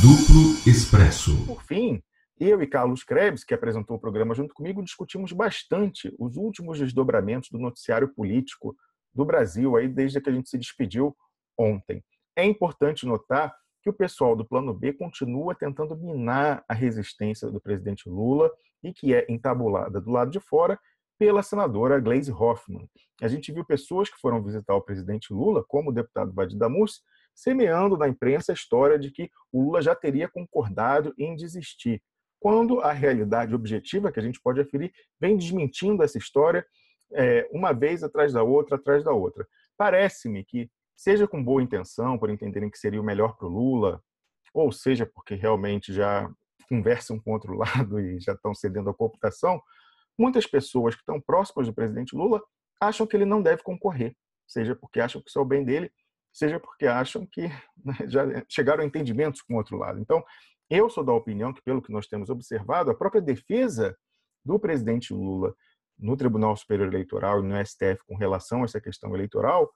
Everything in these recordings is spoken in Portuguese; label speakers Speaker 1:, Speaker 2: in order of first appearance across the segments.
Speaker 1: Duplo Expresso.
Speaker 2: Por fim, eu e Carlos Krebs, que apresentou o programa junto comigo, discutimos bastante os últimos desdobramentos do noticiário político do Brasil aí desde que a gente se despediu ontem. É importante notar que o pessoal do Plano B continua tentando minar a resistência do presidente Lula e que é entabulada do lado de fora pela senadora Gleisi Hoffmann. A gente viu pessoas que foram visitar o presidente Lula, como o deputado Vadi Damus, semeando na imprensa a história de que o Lula já teria concordado em desistir, quando a realidade objetiva que a gente pode aferir vem desmentindo essa história é, uma vez atrás da outra, atrás da outra. Parece-me que, seja com boa intenção, por entenderem que seria o melhor para o Lula, ou seja, porque realmente já conversam com o outro lado e já estão cedendo à cooptação, muitas pessoas que estão próximas do presidente Lula acham que ele não deve concorrer, seja porque acham que isso é o bem dele, seja porque acham que né, já chegaram a entendimentos com o outro lado. Então, eu sou da opinião que, pelo que nós temos observado, a própria defesa do presidente Lula no Tribunal Superior Eleitoral e no STF com relação a essa questão eleitoral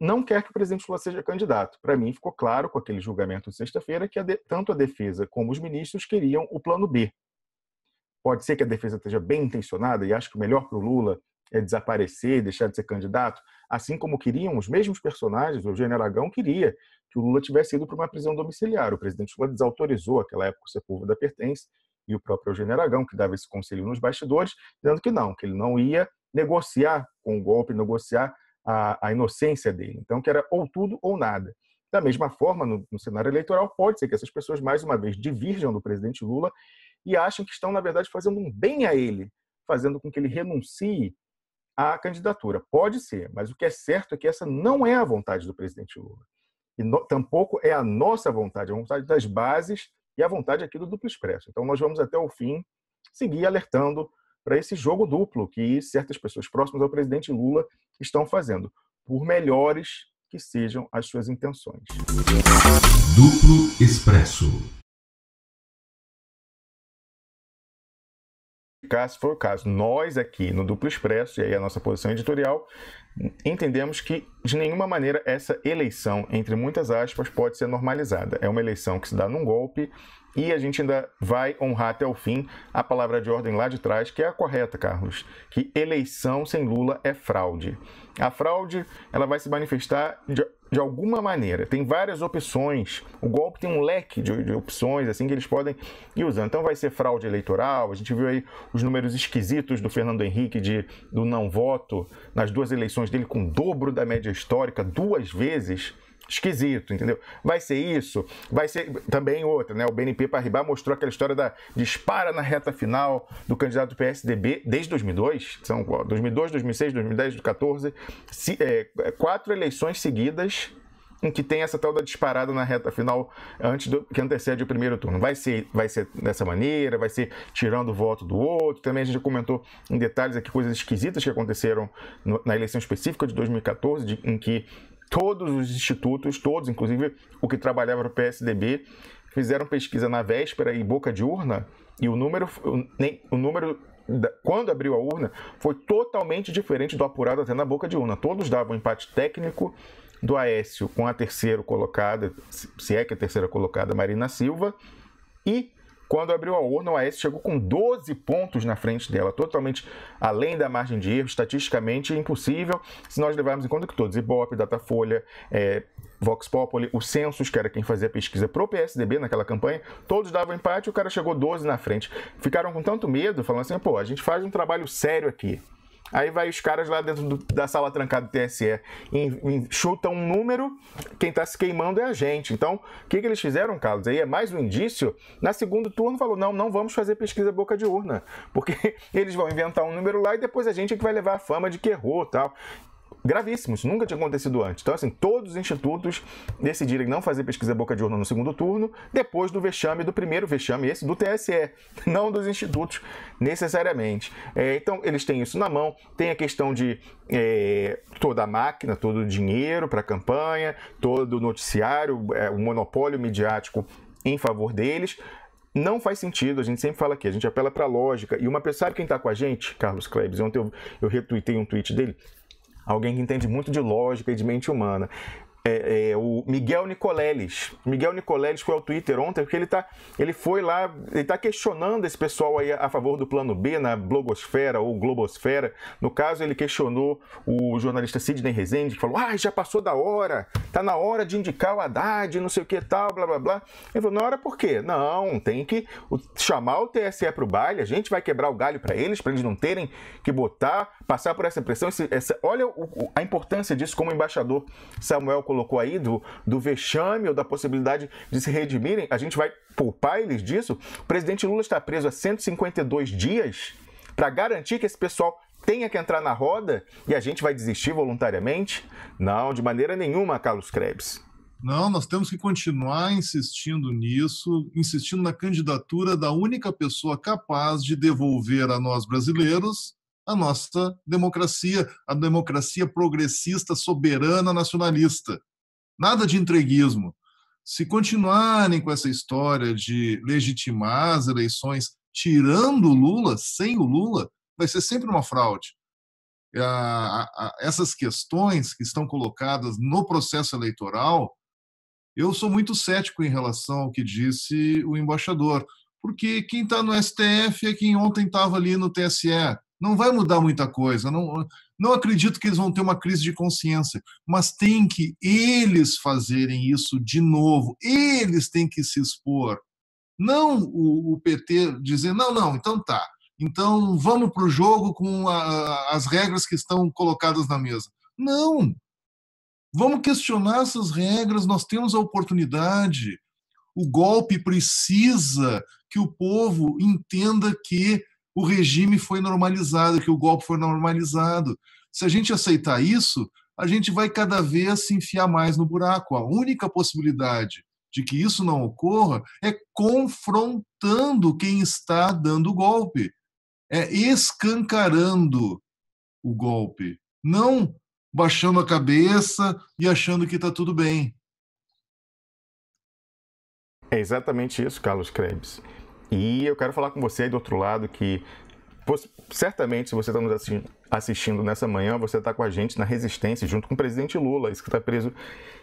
Speaker 2: não quer que o presidente Lula seja candidato. Para mim, ficou claro com aquele julgamento de sexta-feira que a de, tanto a defesa como os ministros queriam o plano B. Pode ser que a defesa esteja bem intencionada e ache que o melhor para o Lula é, desaparecer, deixar de ser candidato, assim como queriam os mesmos personagens, o Eugênio Aragão queria que o Lula tivesse ido para uma prisão domiciliar. O presidente Lula desautorizou, naquela época, o Sepúlveda Pertence e o próprio Eugênio Aragão, que dava esse conselho nos bastidores, dizendo que não, que ele não ia negociar com o golpe, negociar a, a inocência dele. Então, que era ou tudo ou nada. Da mesma forma, no, no, cenário eleitoral, pode ser que essas pessoas, mais uma vez, divirjam do presidente Lula e achem que estão, na verdade, fazendo um bem a ele, fazendo com que ele renuncie à candidatura. Pode ser, mas o que é certo é que essa não é a vontade do presidente Lula. E no, tampouco é a nossa vontade, é a vontade das bases e a vontade aqui do duplo expresso. Então nós vamos até o fim seguir alertando para esse jogo duplo que certas pessoas próximas ao presidente Lula estão fazendo, por melhores que sejam as suas intenções.
Speaker 1: Duplo Expresso.
Speaker 2: se for o caso. Nós aqui no Duplo Expresso, e aí a nossa posição editorial, entendemos que de nenhuma maneira essa eleição, entre muitas aspas, pode ser normalizada. É uma eleição que se dá num golpe e a gente ainda vai honrar até o fim a palavra de ordem lá de trás, que é a correta, Carlos, que eleição sem Lula é fraude. A fraude, ela vai se manifestar de de alguma maneira. Tem várias opções. O golpe tem um leque de, de opções assim que eles podem ir usando. Então vai ser fraude eleitoral. A gente viu aí os números esquisitos do Fernando Henrique de, do não voto nas duas eleições dele com o dobro da média histórica duas vezes esquisito, entendeu? Vai ser isso, vai ser também outra, né? O BNP Paribas mostrou aquela história da dispara na reta final do candidato do PSDB desde 2002, são 2002, 2006, 2010, 2014, se, é, é, quatro eleições seguidas em que tem essa tal da disparada na reta final antes do que antecede o primeiro turno. Vai ser, vai ser dessa maneira, vai ser tirando o voto do outro. Também a gente já comentou em detalhes aqui coisas esquisitas que aconteceram no, na eleição específica de 2014, de, em que Todos os institutos, todos, inclusive o que trabalhava no PSDB, fizeram pesquisa na véspera e boca de urna, e o número, o, o número quando abriu a urna, foi totalmente diferente do apurado até na boca de urna. Todos davam empate técnico do Aécio com a terceira colocada, se é que é a terceira colocada, Marina Silva, e quando abriu a urna, o AS chegou com 12 pontos na frente dela, totalmente além da margem de erro, estatisticamente é impossível, se nós levarmos em conta que todos, Ibope, Datafolha, é, Vox Populi, o Census, que era quem fazia pesquisa pesquisa pro PSDB naquela campanha, todos davam empate e o cara chegou 12 na frente. Ficaram com tanto medo, falando assim, pô, a gente faz um trabalho sério aqui. Aí vai os caras lá dentro do, da sala trancada do TSE e, chutam um número, quem está se queimando é a gente. Então, o que, que eles fizeram, Carlos? Aí é mais um indício. Na segundo turno falou, não, não vamos fazer pesquisa boca de urna, porque eles vão inventar um número lá e depois a gente é que vai levar a fama de que errou tal gravíssimos, nunca tinha acontecido antes. Então, assim, todos os institutos decidirem não fazer pesquisa boca de urna no segundo turno, depois do vexame, do primeiro vexame, esse do TSE, não dos institutos necessariamente. É, então, eles têm isso na mão, tem a questão de é, toda a máquina, todo o dinheiro para a campanha, todo o noticiário, é, o monopólio midiático em favor deles não faz sentido, a gente sempre fala aqui, a gente apela para lógica. E uma pessoa, sabe quem está com a gente? Carlos Klebs. Ontem eu, eu retuitei um tweet dele alguém que entende muito de lógica e de mente humana é, é, o Miguel Nicoleles. Miguel Nicoleles foi ao Twitter ontem porque ele, tá, ele foi lá, ele tá questionando esse pessoal aí a favor do plano B na blogosfera ou globosfera. No caso, ele questionou o jornalista Sidney Rezende, que falou, ah, já passou da hora, tá na hora de indicar o Haddad, não sei o que tal, blá, blá, blá. Ele falou, na hora por quê? Não, tem que chamar o TSE para o baile, a gente vai quebrar o galho para eles, para eles não terem que botar, passar por essa pressão. essa, olha o, a importância disso como embaixador Samuel colocou aí, do, do vexame ou da possibilidade de se redimirem, a gente vai poupar eles disso. O presidente Lula está preso há 152 dias para garantir que esse pessoal tenha que entrar na roda e a gente vai desistir voluntariamente? Não, de maneira nenhuma, Carlos Krebs.
Speaker 1: Não, nós temos que continuar insistindo nisso, insistindo na candidatura da única pessoa capaz de devolver a nós brasileiros a nossa democracia, a democracia progressista, soberana, nacionalista. Nada de entreguismo. Se continuarem com essa história de legitimar as eleições tirando o Lula, sem o Lula, vai ser sempre uma fraude. Essas questões que estão colocadas no processo eleitoral, eu sou muito cético em relação ao que disse o embaixador, porque quem está no STF é quem ontem estava ali no TSE. Não vai mudar muita coisa. Não, não acredito que eles vão ter uma crise de consciência, mas tem que eles fazerem isso de novo. Eles têm que se expor. Não o, o PT dizer, não, não, então tá. Então vamos para o jogo com a, as regras que estão colocadas na mesa. Não! Vamos questionar essas regras, nós temos a oportunidade. O golpe precisa que o povo entenda que o regime foi normalizado, que o golpe foi normalizado. Se a gente aceitar isso, a gente vai cada vez se enfiar mais no buraco. A única possibilidade de que isso não ocorra é confrontando quem está dando o golpe, é escancarando o golpe, não baixando a cabeça e achando que está tudo bem.
Speaker 2: É exatamente isso, Carlos Krebs. E eu quero falar com você aí do outro lado que certamente, se você está nos assistindo nessa manhã, você está com a gente na resistência, junto com o presidente Lula, isso que está preso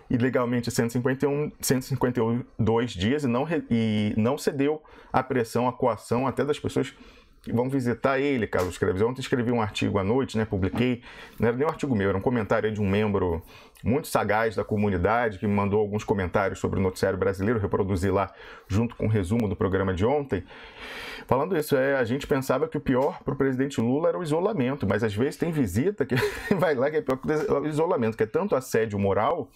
Speaker 2: ilegalmente 151, 152 dias e não, e não cedeu à pressão, à coação até das pessoas vamos visitar ele, Carlos Creves. Eu ontem escrevi um artigo à noite, né? Publiquei. Não era nem um artigo meu, era um comentário de um membro muito sagaz da comunidade que me mandou alguns comentários sobre o noticiário brasileiro, reproduzi lá junto com o um resumo do programa de ontem. Falando isso, é, a gente pensava que o pior para o presidente Lula era o isolamento, mas às vezes tem visita que vai lá que é pior que o isolamento, que é tanto assédio moral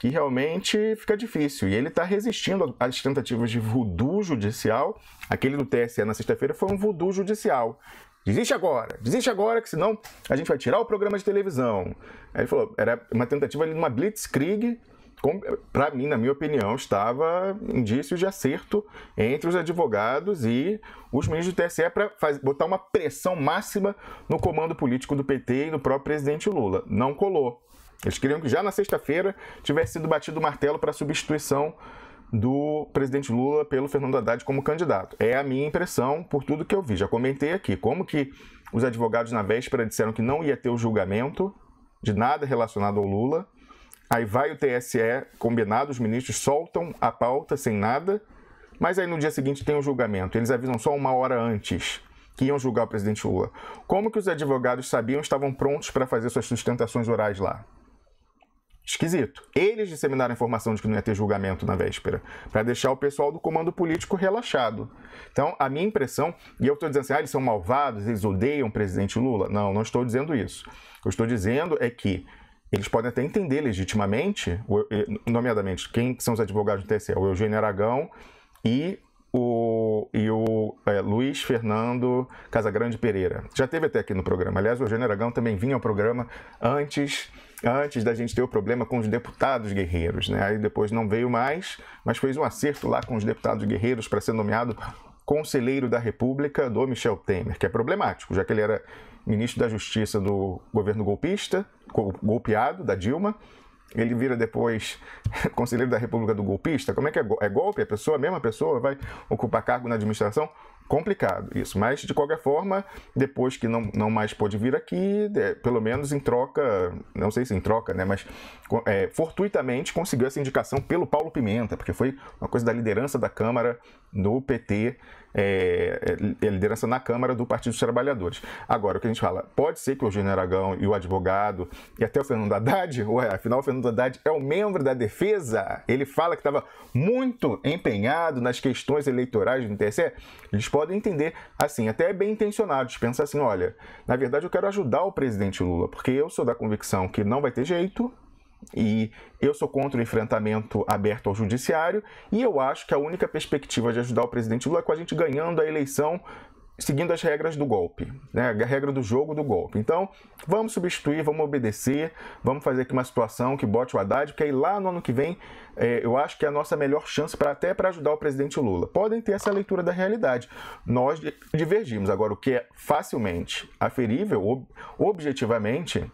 Speaker 2: que realmente fica difícil. E ele está resistindo às tentativas de voodoo judicial. Aquele do TSE na sexta-feira foi um voodoo judicial. Desiste agora, desiste agora, que senão a gente vai tirar o programa de televisão. Aí ele falou, era uma tentativa de uma blitzkrieg para mim, na minha opinião, estava indícios de acerto entre os advogados e os ministros do TSE para botar uma pressão máxima no comando político do PT e do próprio presidente Lula. Não colou. Eles queriam que já na sexta-feira tivesse sido batido o martelo para a substituição do presidente Lula pelo Fernando Haddad como candidato. É a minha impressão por tudo que eu vi. Já comentei aqui como que os advogados na véspera disseram que não ia ter o julgamento de nada relacionado ao Lula. Aí vai o TSE combinado, os ministros soltam a pauta sem nada, mas aí no dia seguinte tem o um julgamento. Eles avisam só uma hora antes que iam julgar o presidente Lula. Como que os advogados sabiam estavam prontos para fazer suas sustentações orais lá? Esquisito. Eles disseminaram a informação de que não ia ter julgamento na véspera, para deixar o pessoal do comando político relaxado. Então, a minha impressão, e eu estou dizendo assim, ah, eles são malvados, eles odeiam o presidente Lula. Não, não estou dizendo isso. O que eu estou dizendo é que eles podem até entender legitimamente, eh, nomeadamente, quem são os advogados do TSE? O Eugênio Aragão e o, e o é, Luiz Fernando Casagrande Pereira. Já teve até aqui no programa. Aliás, o Eugênio Aragão também vinha ao programa antes antes da gente ter o problema com os deputados guerreiros. Né? Aí depois não veio mais, mas fez um acerto lá com os deputados guerreiros para ser nomeado conselheiro da República do Michel Temer, que é problemático, já que ele era ministro da Justiça do governo golpista, golpeado, da Dilma. Ele vira depois conselheiro da República do golpista. Como é que é, é golpe? A é pessoa, a mesma pessoa, vai ocupar cargo na administração complicado isso. Mas, de qualquer forma, depois que não, não mais pôde vir aqui, é, pelo menos em troca, não sei se em troca, né? Mas é, fortuitamente conseguiu essa indicação pelo Paulo Pimenta, porque foi uma coisa da liderança da Câmara no PT é, é, é, liderança na Câmara do Partido dos Trabalhadores. Agora, o que a gente fala, pode ser que o Eugênio Aragão e o advogado, e até o Fernando Haddad, ué, afinal o Fernando Haddad é o membro da defesa, ele fala que estava muito empenhado nas questões eleitorais do TSE, eles podem entender, assim, até é bem intencionados, pensar assim, olha, na verdade eu quero ajudar o presidente Lula, porque eu sou da convicção que não vai ter jeito, e eu sou contra o enfrentamento aberto ao judiciário, e eu acho que a única perspectiva de ajudar o presidente Lula é com a gente ganhando a eleição seguindo as regras do golpe, né? a regra do jogo do golpe. Então, vamos substituir, vamos obedecer, vamos fazer aqui uma situação que bote o Haddad, porque aí lá no ano que vem é, eu acho que é a nossa melhor chance para até para ajudar o presidente Lula. Podem ter essa leitura da realidade. Nós divergimos. Agora, o que é facilmente aferível, ob objetivamente,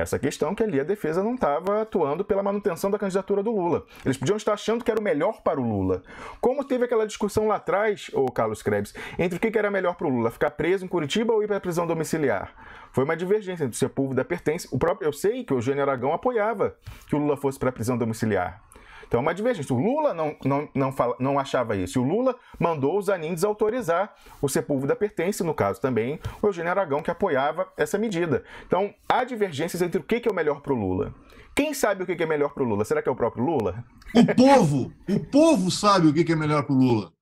Speaker 2: essa questão que ali a defesa não estava atuando pela manutenção da candidatura do Lula. Eles podiam estar achando que era o melhor para o Lula. Como teve aquela discussão lá atrás, o Carlos Krebs, entre o que era melhor para o Lula, ficar preso em Curitiba ou ir para a prisão domiciliar? Foi uma divergência entre o da pertence. O próprio, eu sei que o Eugênio Aragão apoiava que o Lula fosse para a prisão domiciliar. Então é uma divergência. O Lula não, não, não, fala, não achava isso. O Lula mandou os Zanin desautorizar o Sepúlveda Pertence, no caso também o Eugênio Aragão, que apoiava essa medida. Então há divergências entre o que é o melhor para o Lula. Quem sabe o que é melhor para o Lula? Será que é o próprio Lula? O povo! o povo sabe o que é melhor para o Lula.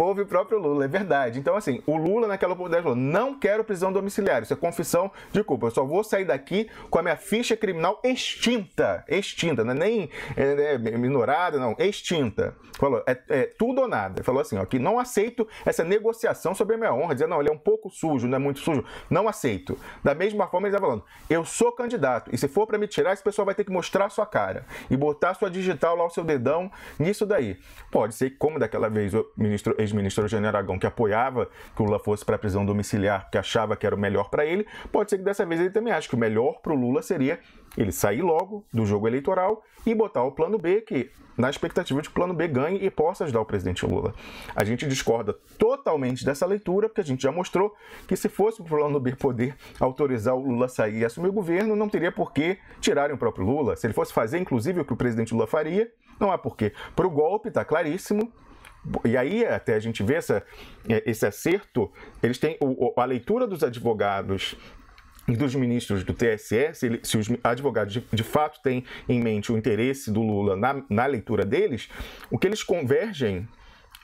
Speaker 2: Houve o próprio Lula, é verdade. Então, assim, o Lula naquela oportunidade falou: não quero prisão domiciliar, isso é confissão de culpa. Eu só vou sair daqui com a minha ficha criminal extinta. Extinta, não é nem é, é, minorada, não, extinta. Falou, é, é, tudo ou nada. Falou assim, ó, que não aceito essa negociação sobre a minha honra, dizendo, não, ele é um pouco sujo, não é muito sujo, não aceito. Da mesma forma, ele está falando, eu sou candidato, e se for para me tirar, esse pessoal vai ter que mostrar a sua cara e botar sua digital lá, o seu dedão, nisso daí. Pode ser que, como daquela vez o ministro ex-ministro Eugênio Aragão, que apoiava que o Lula fosse para a prisão domiciliar, que achava que era o melhor para ele, pode ser que dessa vez ele também ache que o melhor para o Lula seria ele sair logo do jogo eleitoral e botar o plano B, que na expectativa de que o plano B ganhe e possa ajudar o presidente Lula. A gente discorda totalmente dessa leitura, porque a gente já mostrou que se fosse o plano B poder autorizar o Lula a sair e assumir o governo, não teria por que tirarem o próprio Lula. Se ele fosse fazer, inclusive, o que o presidente Lula faria, não há por quê. Para o golpe, está claríssimo, e aí até a gente vê essa, é, esse acerto, eles têm o, a leitura dos advogados e dos ministros do TSE, se, ele, se os advogados de, de, fato têm em mente o interesse do Lula na, na leitura deles, o que eles convergem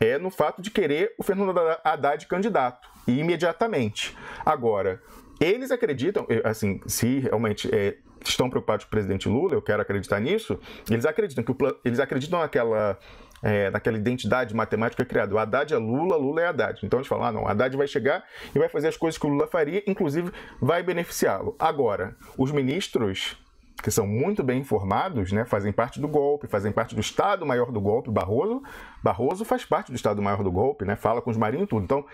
Speaker 2: é no fato de querer o Fernando Haddad candidato, e imediatamente. Agora, eles acreditam, eh, assim, se realmente é, estão preocupados com o presidente Lula, eu quero acreditar nisso, eles acreditam que o, eles acreditam naquela é, daquela identidade matemática é criada. O Haddad é Lula, Lula é Haddad. Então eles falam, ah, não, Haddad vai chegar e vai fazer as coisas que o Lula faria, inclusive vai beneficiá-lo. Agora, os ministros que são muito bem informados, né, fazem parte do golpe, fazem parte do Estado Maior do golpe. Barroso, Barroso faz parte do Estado Maior do golpe, né, fala com os marinhos tudo. Então,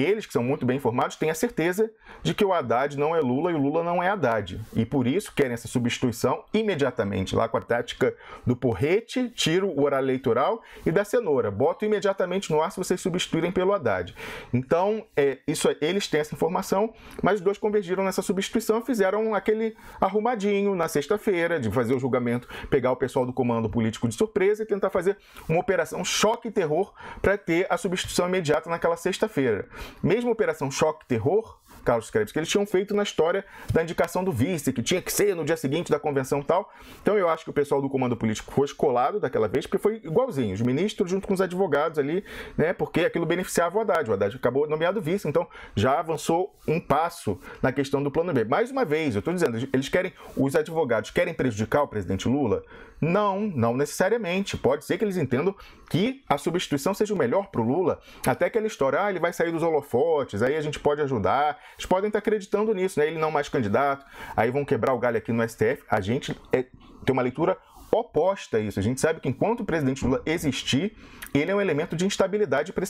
Speaker 2: eles, que são muito bem informados, têm a certeza de que o Haddad não é Lula e o Lula não é Haddad. E por isso querem essa substituição imediatamente, lá com a tática do porrete, tiro o horário eleitoral e da cenoura. Boto imediatamente no ar se vocês substituírem pelo Haddad. Então, é, isso é, eles têm essa informação, mas os dois convergiram nessa substituição e fizeram aquele arrumadinho na sexta-feira de fazer o julgamento, pegar o pessoal do comando político de surpresa e tentar fazer uma operação choque e terror para ter a substituição imediata naquela sexta-feira. Mesmo a Operação Choque Terror, Carlos Krebs, que eles tinham feito na história da indicação do vice, que tinha que ser no dia seguinte da convenção tal. Então eu acho que o pessoal do comando político foi colado daquela vez, porque foi igualzinho, os ministros junto com os advogados ali, né? Porque aquilo beneficiava o Haddad. O Haddad acabou nomeado vice, então já avançou um passo na questão do plano B. Mais uma vez, eu estou dizendo, eles querem, os advogados querem prejudicar o presidente Lula, não, não necessariamente. Pode ser que eles entendam que a substituição seja o melhor para o Lula, até que ele ah, ele vai sair dos holofotes, aí a gente pode ajudar. Eles podem estar acreditando nisso, né? Ele não mais candidato, aí vão quebrar o galho aqui no STF. A gente é, tem uma leitura oposta a isso. A gente sabe que enquanto o presidente Lula existir, ele é um elemento de instabilidade para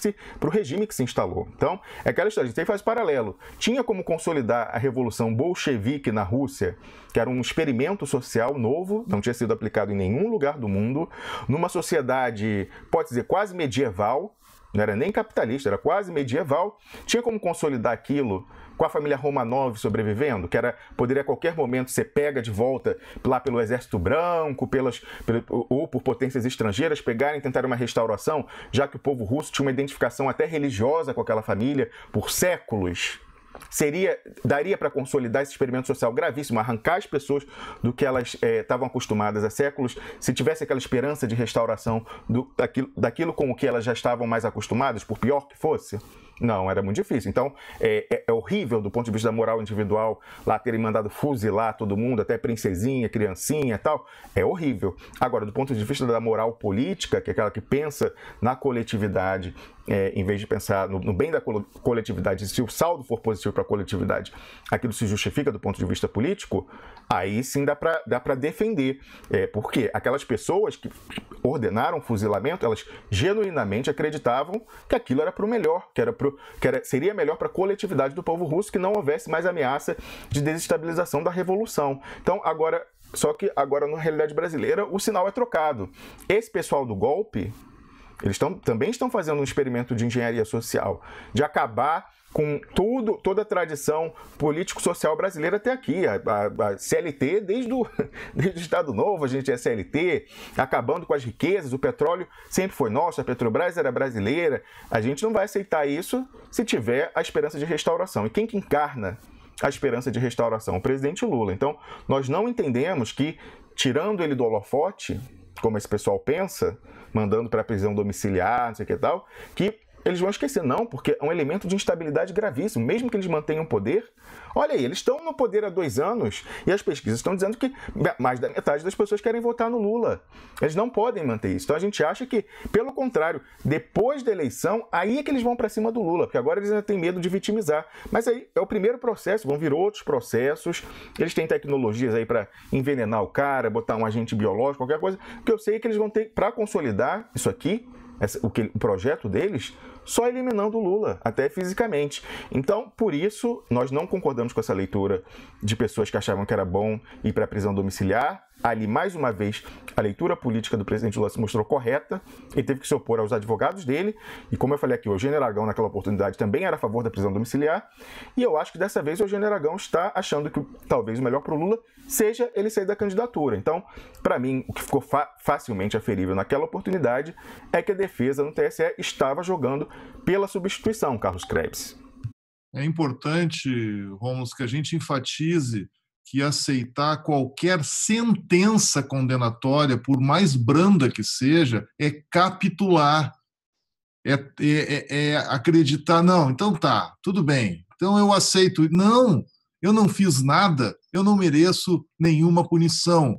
Speaker 2: o regime que se instalou. Então, é aquela história, a gente faz paralelo. Tinha como consolidar a revolução bolchevique na Rússia, que era um experimento social novo, não tinha sido aplicado em nenhum lugar do mundo, numa sociedade, pode dizer, quase medieval, não era nem capitalista, era quase medieval, tinha como consolidar aquilo com a família Romanov sobrevivendo, que era poderia a qualquer momento ser pega de volta lá pelo Exército Branco, pelas pelo, ou por potências estrangeiras pegarem, tentar uma restauração, já que o povo russo tinha uma identificação até religiosa com aquela família por séculos seria daria para consolidar esse experimento social gravíssimo, arrancar as pessoas do que elas estavam eh, é, acostumadas há séculos, se tivesse aquela esperança de restauração do, daquilo, daquilo com o que elas já estavam mais acostumadas, por pior que fosse? Não, era muito difícil. Então, é, é, é horrível do ponto de vista da moral individual lá terem mandado fuzilar todo mundo, até princesinha, criancinha tal. É horrível. Agora, do ponto de vista da moral política, que é aquela que pensa na coletividade é, em vez de pensar no, no, bem da coletividade, se o saldo for positivo para a coletividade, aquilo se justifica do ponto de vista político, aí sim dá para dá defender. É, porque aquelas pessoas que ordenaram o fuzilamento, elas genuinamente acreditavam que aquilo era para o melhor, que, era pro, que era, seria melhor para a coletividade do povo russo, que não houvesse mais ameaça de desestabilização da revolução. Então, agora, só que agora na realidade brasileira, o sinal é trocado. Esse pessoal do golpe eles tão, também estão fazendo um experimento de engenharia social, de acabar com tudo, toda a tradição político-social brasileira até aqui. A, a, a CLT, desde o, desde o Estado Novo, a gente é CLT, acabando com as riquezas, o petróleo sempre foi nosso, a Petrobras era brasileira. A gente não vai aceitar isso se tiver a esperança de restauração. E quem que encarna a esperança de restauração? O presidente Lula. Então, nós não entendemos que, tirando ele do holofote, como esse pessoal pensa, mandando para prisão domiciliar, não sei o que tal, que eles vão esquecer, não, porque é um elemento de instabilidade gravíssimo, mesmo que eles mantenham poder. Olha aí, eles estão no poder há dois anos e as pesquisas estão dizendo que mais da metade das pessoas querem votar no Lula. Eles não podem manter isso. Então a gente acha que, pelo contrário, depois da eleição, aí é que eles vão para cima do Lula, porque agora eles ainda têm medo de vitimizar. Mas aí é o primeiro processo, vão vir outros processos. Eles têm tecnologias aí para envenenar o cara, botar um agente biológico, qualquer coisa, que eu sei é que eles vão ter para consolidar isso aqui o, que, o projeto deles só eliminando o Lula, até fisicamente. Então, por isso, nós não concordamos com essa leitura de pessoas que achavam que era bom ir para a prisão domiciliar Ali, mais uma vez, a leitura política do presidente Lula se mostrou correta, ele teve que se opor aos advogados dele, e como eu falei aqui, o Eugênio Aragão, naquela oportunidade, também era a favor da prisão domiciliar, e eu acho que dessa vez o Eugênio Aragão está achando que talvez o melhor para o Lula seja ele sair da candidatura. Então, para mim, o que ficou fa facilmente aferível naquela oportunidade é que a defesa no TSE estava jogando pela substituição, Carlos Krebs.
Speaker 1: É importante, Romulus, que a gente enfatize que aceitar qualquer sentença condenatória, por mais branda que seja, é capitular, é, é, é, é, acreditar, não, então tá, tudo bem, então eu aceito. Não, eu não fiz nada, eu não mereço nenhuma punição.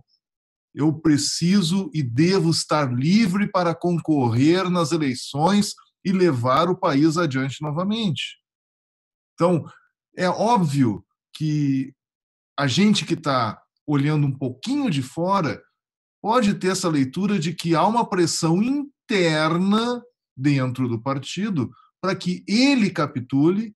Speaker 1: Eu preciso e devo estar livre para concorrer nas eleições e levar o país adiante novamente. Então, é óbvio que a gente que está olhando um pouquinho de fora pode ter essa leitura de que há uma pressão interna dentro do partido para que ele capitule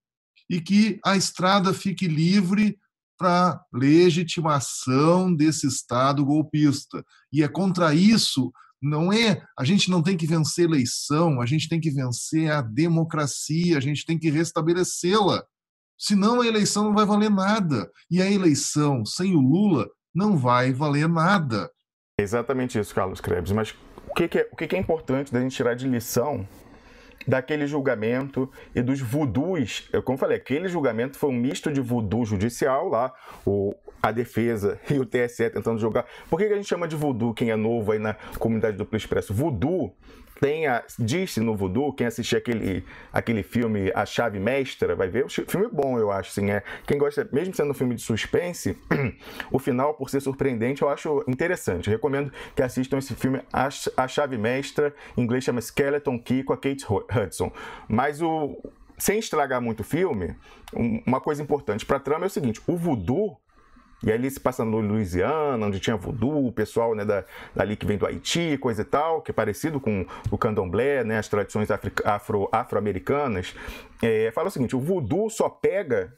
Speaker 1: e que a estrada fique livre para legitimação desse Estado golpista. E é contra isso, não é? A gente não tem que vencer a eleição, a gente tem que vencer a democracia, a gente tem que restabelecê-la. Senão a eleição não vai valer nada. E a eleição sem o Lula não vai valer nada.
Speaker 2: É exatamente isso, Carlos Krebs. Mas o que, que é, o que, que é importante da gente tirar de lição daquele julgamento e dos vudus. Eu, como falei, aquele julgamento foi um misto de vudu judicial lá, o, a defesa e o TSE tentando jogar. Por que, que a gente chama de vudu quem é novo aí na comunidade do Play Expresso? Vudu tenha disse no voodoo, quem assistir aquele, aquele filme A Chave Mestra vai ver. Filme bom, eu acho, sim É. Quem gosta, mesmo sendo um filme de suspense, o final, por ser surpreendente, eu acho interessante. Eu recomendo que assistam esse filme A, a Chave Mestra, em inglês chama Skeleton Key com a Kate Hudson. Mas o. Sem estragar muito o filme, uma coisa importante para a trama é o seguinte: o voodoo e ali se passa no Louisiana, onde tinha voodoo, o pessoal né, da, dali que vem do Haiti, coisa e tal, que é parecido com o candomblé, né, as tradições afro-americanas. Afro é, fala o seguinte: o voodoo só pega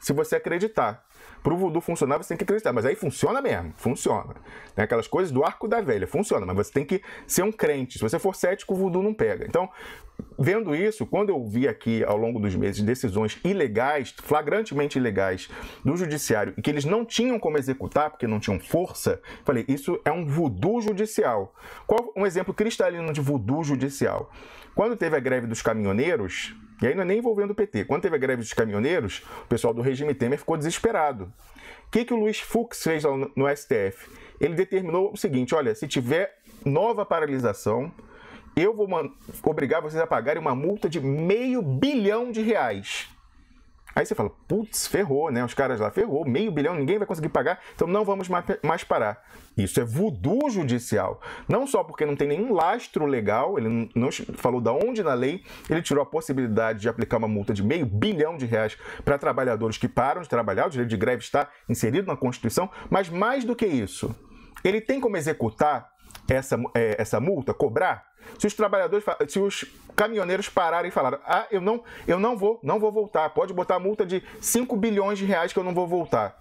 Speaker 2: se você acreditar. Para o voodoo funcionar, você tem que acreditar. Mas aí funciona mesmo, funciona. Tem aquelas coisas do arco da velha, funciona, mas você tem que ser um crente. Se você for cético, o voodoo não pega. Então, vendo isso, quando eu vi aqui ao longo dos meses decisões ilegais, flagrantemente ilegais, do judiciário e que eles não tinham como executar porque não tinham força, falei, isso é um voodoo judicial. Qual um exemplo cristalino de voodoo judicial? Quando teve a greve dos caminhoneiros, e ainda é nem envolvendo o PT, quando teve a greve dos caminhoneiros, o pessoal do regime Temer ficou desesperado. O que, que o Luiz Fux fez no STF? Ele determinou o seguinte: olha, se tiver nova paralisação, eu vou obrigar vocês a pagarem uma multa de meio bilhão de reais. Aí você fala, putz, ferrou, né? Os caras lá, ferrou, meio bilhão, ninguém vai conseguir pagar, então não vamos mais parar. Isso é voodoo judicial. Não só porque não tem nenhum lastro legal, ele não falou da onde na lei, ele tirou a possibilidade de aplicar uma multa de meio bilhão de reais para trabalhadores que param de trabalhar, o direito de greve está inserido na Constituição, mas mais do que isso, ele tem como executar essa, é, essa multa, cobrar? Se os trabalhadores, se os caminhoneiros pararem e falaram: "Ah, eu não, eu não vou, não vou voltar. Pode botar multa de 5 bilhões de reais que eu não vou voltar."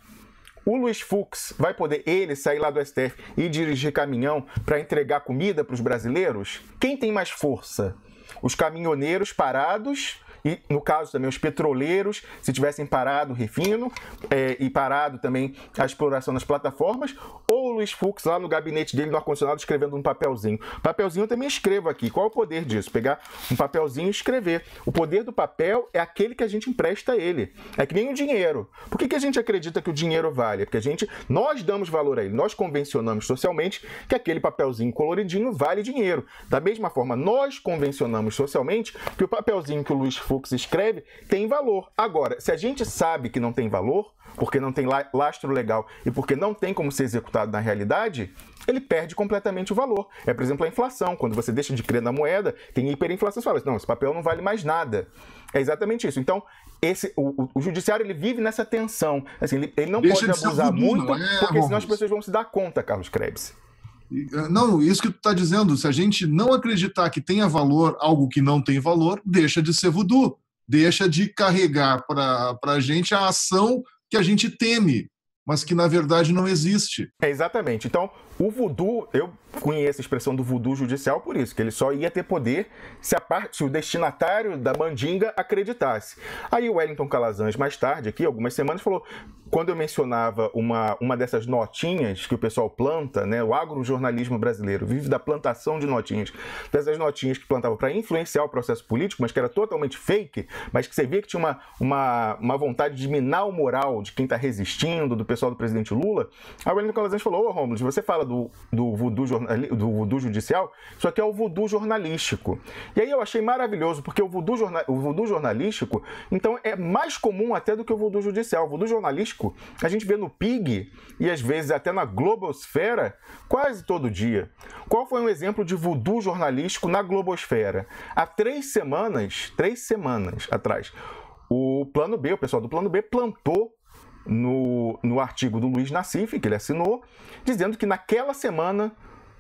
Speaker 2: O Luiz Fux vai poder ele sair lá do STF e dirigir caminhão para entregar comida para os brasileiros? Quem tem mais força? Os caminhoneiros parados e, no caso também, os petroleiros, se tivessem parado o refino é, e parado também a exploração nas plataformas, ou o Luiz Fux lá no gabinete dele, no ar-condicionado, escrevendo um papelzinho. Papelzinho eu também escrevo aqui. Qual é o poder disso? Pegar um papelzinho e escrever. O poder do papel é aquele que a gente empresta a ele. É que nem o dinheiro. Por que, que a gente acredita que o dinheiro vale? Porque a gente, nós damos valor a ele, nós convencionamos socialmente que aquele papelzinho coloridinho vale dinheiro. Da mesma forma, nós convencionamos socialmente que o papelzinho que o Luiz se escreve, tem valor. Agora, se a gente sabe que não tem valor, porque não tem lastro legal e porque não tem como ser executado na realidade, ele perde completamente o valor. É, por exemplo, a inflação. Quando você deixa de crer na moeda, tem hiperinflação. Você fala assim, não, esse papel não vale mais nada. É exatamente isso. Então, esse, o, o, o judiciário ele vive nessa tensão. Assim, ele, ele não deixa pode abusar muito, é, porque senão as pessoas vão se dar conta, Carlos Krebs.
Speaker 1: Não, isso que tu está dizendo, se a gente não acreditar que tenha valor algo que não tem valor, deixa de ser voodoo, deixa de carregar para a gente a
Speaker 2: ação que a gente teme, mas que na verdade não existe. É, exatamente. Então, o voodoo, eu conheço a expressão do voodoo judicial por isso, que ele só ia ter poder se a parte, se o destinatário da mandinga acreditasse. Aí o Wellington Calazans, mais tarde, aqui, algumas semanas, falou: quando eu mencionava uma, uma dessas notinhas que o pessoal planta, né, o agrojornalismo brasileiro vive da plantação de notinhas, dessas notinhas que plantava para influenciar o processo político, mas que era totalmente fake, mas que você via que tinha uma, uma, uma vontade de minar o moral de quem está resistindo, do pessoal do presidente Lula. Aí o Wellington Calazans falou: Ô, oh, Romulo, você fala do, do, voodoo, do voodoo judicial, isso aqui é o voodoo jornalístico. E aí eu achei maravilhoso, porque o voodoo, jornal o voodoo jornalístico, então é mais comum até do que o voodoo judicial. O voodoo jornalístico, a gente vê no PIG e às vezes até na Globosfera quase todo dia. Qual foi um exemplo de voodoo jornalístico na Globosfera? Há três semanas, três semanas atrás, o Plano B, o pessoal do Plano B plantou no, no artigo do Luiz Nassif, que ele assinou, dizendo que naquela semana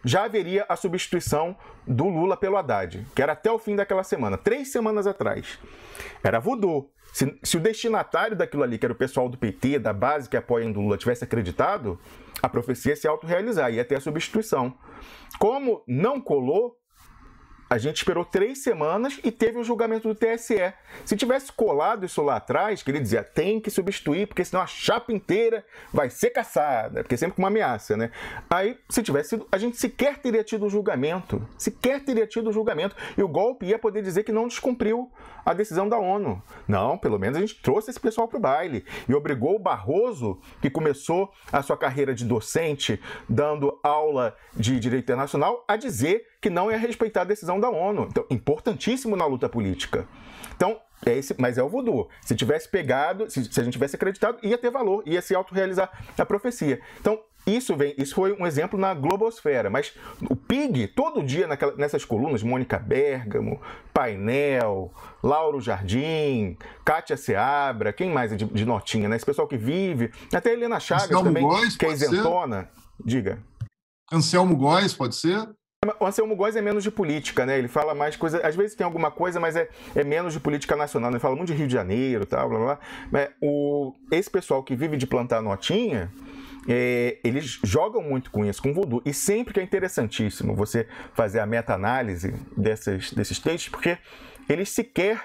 Speaker 2: já haveria a substituição do Lula pelo Haddad, que era até o fim daquela semana, três semanas atrás. Era voodoo. Se, se o destinatário daquilo ali, que era o pessoal do PT, da base que apoia o Lula, tivesse acreditado, a profecia ia se autorrealizar, ia ter a substituição. Como não colou, a gente esperou três semanas e teve o um julgamento do TSE. Se tivesse colado isso lá atrás, que ele dizia tem que substituir, porque senão a chapa inteira vai ser caçada, porque é sempre com uma ameaça, né? Aí, se tivesse sido, a gente sequer teria tido o julgamento, sequer teria tido o julgamento, e o golpe ia poder dizer que não descumpriu a decisão da ONU. Não, pelo menos a gente trouxe esse pessoal pro baile e obrigou o Barroso, que começou a sua carreira de docente, dando aula de direito internacional, a dizer que não ia respeitar a decisão da ONU. Então, importantíssimo na luta política. Então, é esse, mas é o voodoo. Se tivesse pegado, se, se a gente tivesse acreditado, ia ter valor, ia se autorrealizar a profecia. Então, isso vem, isso foi um exemplo na globosfera, mas o PIG, todo dia naquela, nessas colunas, Mônica Bergamo, Painel, Lauro Jardim, Kátia Seabra, quem mais é de, de notinha, né? Esse pessoal que vive, até Helena Chagas Anselmo também, Góes, que é isentona. Ser. Diga. Anselmo Góes, pode ser? O Anselmo Góes é menos de política, né? Ele fala mais coisa. Às vezes tem alguma coisa, mas é, é menos de política nacional. Né? Ele fala muito de Rio de Janeiro, tal, blá blá. Mas o, esse pessoal que vive de plantar notinha. É, eles jogam muito com isso, com voodoo. E sempre que é interessantíssimo você fazer a meta-análise desses, desses textos, porque eles sequer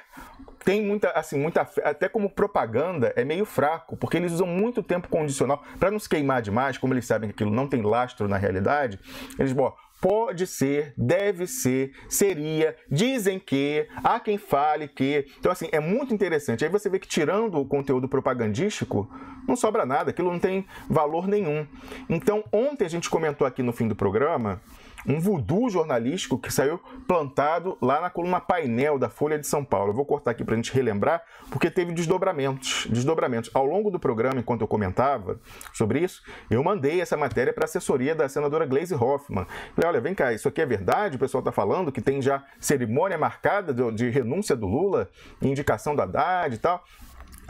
Speaker 2: tem muita, assim, muita, até como propaganda é meio fraco, porque eles usam muito tempo condicional para não se queimar demais, como eles sabem que aquilo não tem lastro na realidade. Eles, bom, pode ser, deve ser, seria, dizem que, há quem fale que. Então, assim, é muito interessante. Aí você vê que tirando o conteúdo propagandístico, não sobra nada, aquilo não tem valor nenhum. Então, ontem a gente comentou aqui no fim do programa um voodoo jornalístico que saiu plantado lá na coluna Painel da Folha de São Paulo. Eu vou cortar aqui para a gente relembrar, porque teve desdobramentos, desdobramentos. Ao longo do programa, enquanto eu comentava sobre isso, eu mandei essa matéria para a assessoria da senadora Glaise Hoffmann. Falei, olha, vem cá, isso aqui é verdade? O pessoal está falando que tem já cerimônia marcada de, de renúncia do Lula, indicação da Haddad e tal.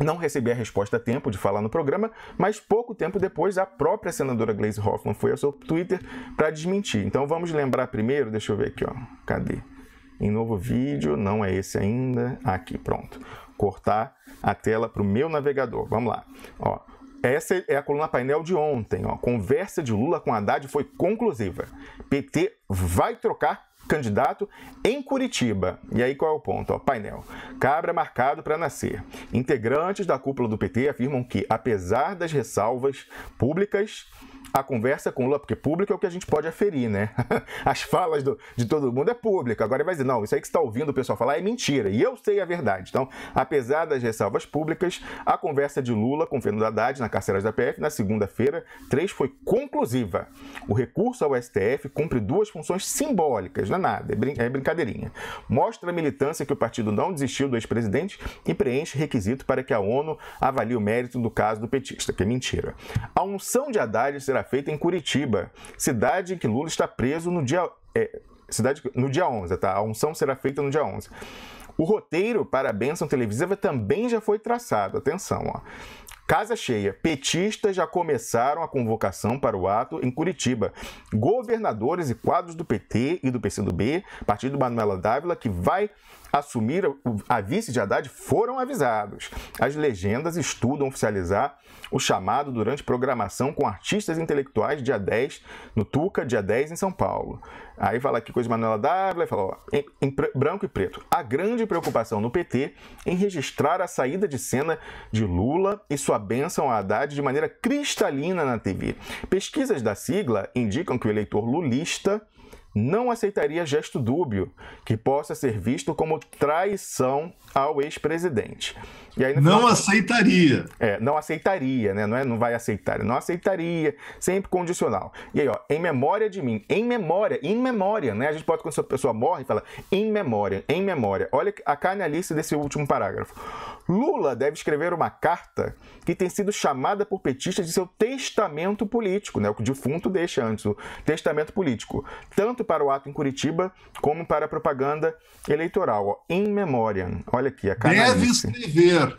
Speaker 2: Não recebi a resposta a tempo de falar no programa, mas pouco tempo depois a própria senadora Gleisi Hoffmann foi ao seu Twitter para desmentir. Então vamos lembrar primeiro, deixa eu ver aqui, ó. Cadê? Em novo vídeo, não é esse ainda. Aqui, pronto. Cortar a tela para o meu navegador. Vamos lá. Ó, essa é a coluna painel de ontem. Ó. Conversa de Lula com Haddad foi conclusiva. PT vai trocar candidato em Curitiba. E aí qual é o ponto? Ó, painel. Cabra marcado para nascer. Integrantes da cúpula do PT afirmam que, apesar das ressalvas públicas, a conversa com Lula, porque pública é o que a gente pode aferir, né? As falas do, de todo mundo é pública. Agora ele vai dizer, não, isso aí que está ouvindo o pessoal falar é mentira. E eu sei a verdade. Então, apesar das ressalvas públicas, a conversa de Lula com Fernando Haddad na carceira da PF na segunda-feira, 3, foi conclusiva. O recurso ao STF cumpre duas funções simbólicas, não é nada, é, brin é brincadeirinha. Mostra a militância que o partido não desistiu do ex-presidente e preenche requisito para que a ONU avalie o mérito do caso do petista, que é mentira. A unção de Haddad será será feita em Curitiba, cidade que Lula está preso no dia. É, cidade, no dia 11, tá? A unção será feita no dia 11. O roteiro para a benção televisiva também já foi traçado, atenção, ó. Casa cheia. Petistas já começaram a convocação para o ato em Curitiba. Governadores e quadros do PT e do PCdoB, partido Manuela Dávila, que vai assumir a vice de Haddad, foram avisados. As legendas estudam oficializar o chamado durante programação com artistas intelectuais dia 10 no Tuca, dia 10 em São Paulo. Aí fala aqui coisa de Manuela Dávila, fala, ó, em, em branco e preto. A grande preocupação no PT em registrar a saída de cena de Lula e sua bênção a Haddad de maneira cristalina na TV. Pesquisas da sigla indicam que o eleitor lulista não aceitaria gesto dúbio que possa ser visto como traição ao ex-presidente. E aí, não final, aceitaria. É, não aceitaria, né? Não, é, não vai aceitar, não aceitaria, sempre condicional. E aí, ó, em memória de mim, em memória, em memória, né? A gente pode, quando a pessoa morre, fala em memória, em memória. Olha a canalice desse último parágrafo. Lula deve escrever uma carta que tem sido chamada por petistas de seu testamento político, né? O que o defunto deixa antes, o testamento político. Tanto tanto para o ato em Curitiba como para a propaganda eleitoral. em memória. Olha aqui, a Deve escrever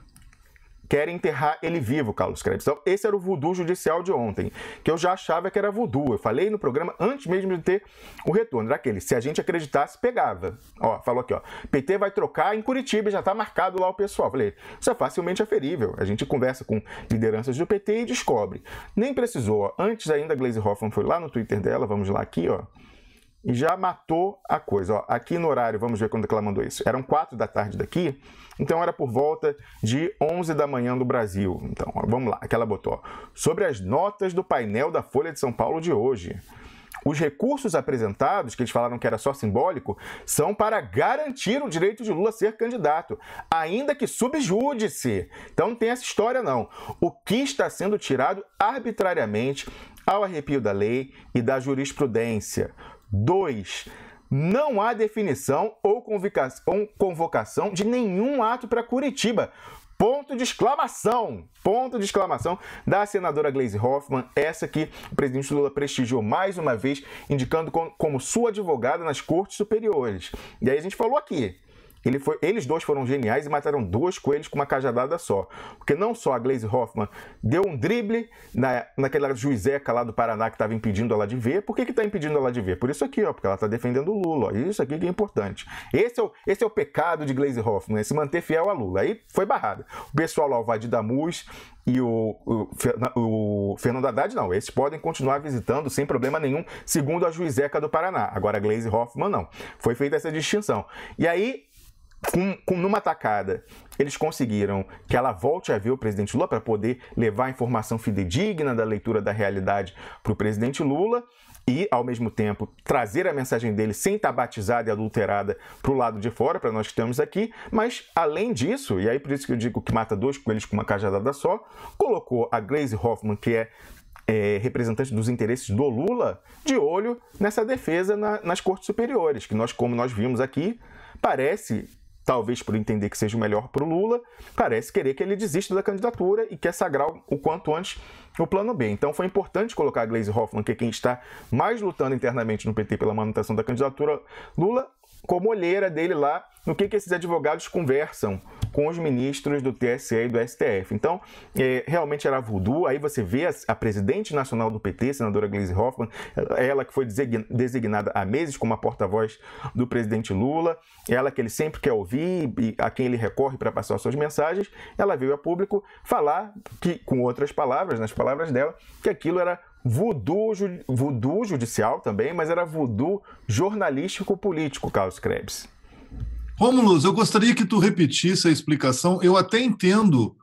Speaker 2: Quer enterrar ele vivo, Carlos Krebs. Então, esse era o voodoo judicial de ontem, que eu já achava que era voodoo. Eu falei no programa antes mesmo de ter o retorno daquele. Se a gente acreditasse, pegava. Ó, falou aqui, ó. PT vai trocar em Curitiba, já tá marcado lá o pessoal. Falei, isso é facilmente aferível. A gente conversa com lideranças do PT e descobre. Nem precisou, ó. Antes ainda, a Glaze Hoffman foi lá no Twitter dela, vamos lá aqui, ó já matou a coisa. Ó, aqui no horário, vamos ver quando que ela mandou isso. Eram 4 da tarde daqui, então era por volta de 11 da manhã do Brasil. Então, ó, vamos lá, aquela botou. Ó, sobre as notas do painel da Folha de São Paulo de hoje. Os recursos apresentados, que eles falaram que era só simbólico, são para garantir o direito de Lula ser candidato, ainda que subjúdice. Então não tem essa história, não. O que está sendo tirado arbitrariamente ao arrepio da lei e da jurisprudência. 2. Não há definição ou convocação de nenhum ato para Curitiba. Ponto de exclamação! Ponto de exclamação da senadora Gleisi Hoffmann, essa que o presidente Lula prestigiou mais uma vez, indicando como sua advogada nas cortes superiores. E aí a gente falou aqui, ele foi, eles dois foram geniais e mataram dois coelhos com uma cajadada só. Porque não só a Glaze Hoffman deu um drible na, naquela juizeca lá do Paraná que estava impedindo ela de ver. Por que está impedindo ela de ver? Por isso aqui, ó, porque ela está defendendo o Lula. Ó. Isso aqui que é importante. Esse é o, esse é o pecado de Glaze Hoffman, é se manter fiel a Lula. Aí foi barrada. O pessoal lá, o Vadir Damus e o, o, o Fernando Haddad, não. Esses podem continuar visitando sem problema nenhum, segundo a juizeca do Paraná. Agora, a Glaze Hoffman, não. Foi feita essa distinção. E aí, com, com, numa tacada, eles conseguiram que ela volte a ver o presidente Lula para poder levar informação fidedigna da leitura da realidade para o presidente Lula e, ao mesmo tempo, trazer a mensagem dele sem estar tá batizada e adulterada para o lado de fora, para nós que estamos aqui. Mas, além disso, e aí por isso que eu digo que mata dois coelhos com uma cajadada só, colocou a Glaze Hoffman, que é é, representante dos interesses do Lula de olho nessa defesa na, nas cortes superiores, que nós, como nós vimos aqui, parece talvez por entender que seja o melhor para o Lula, parece querer que ele desista da candidatura e quer sagrar o quanto antes o plano B. Então foi importante colocar a Glaze Hoffmann, que é quem está mais lutando internamente no PT pela manutenção da candidatura Lula, como olheira dele lá no que, que esses advogados conversam com os ministros do TSE e do STF. Então, é, realmente era voodoo. Aí você vê a, a presidente nacional do PT, senadora Gleisi Hoffmann, é, ela que foi designada há meses como a porta-voz do presidente Lula, ela que ele sempre quer ouvir e a quem ele recorre para passar suas mensagens, ela veio a público falar que, com outras palavras, nas palavras dela, que aquilo era voodoo, ju, voodoo judicial também, mas era voodoo jornalístico-político, Carlos Krebs. Romulus,
Speaker 1: eu gostaria que tu repetisse a explicação. Eu até entendo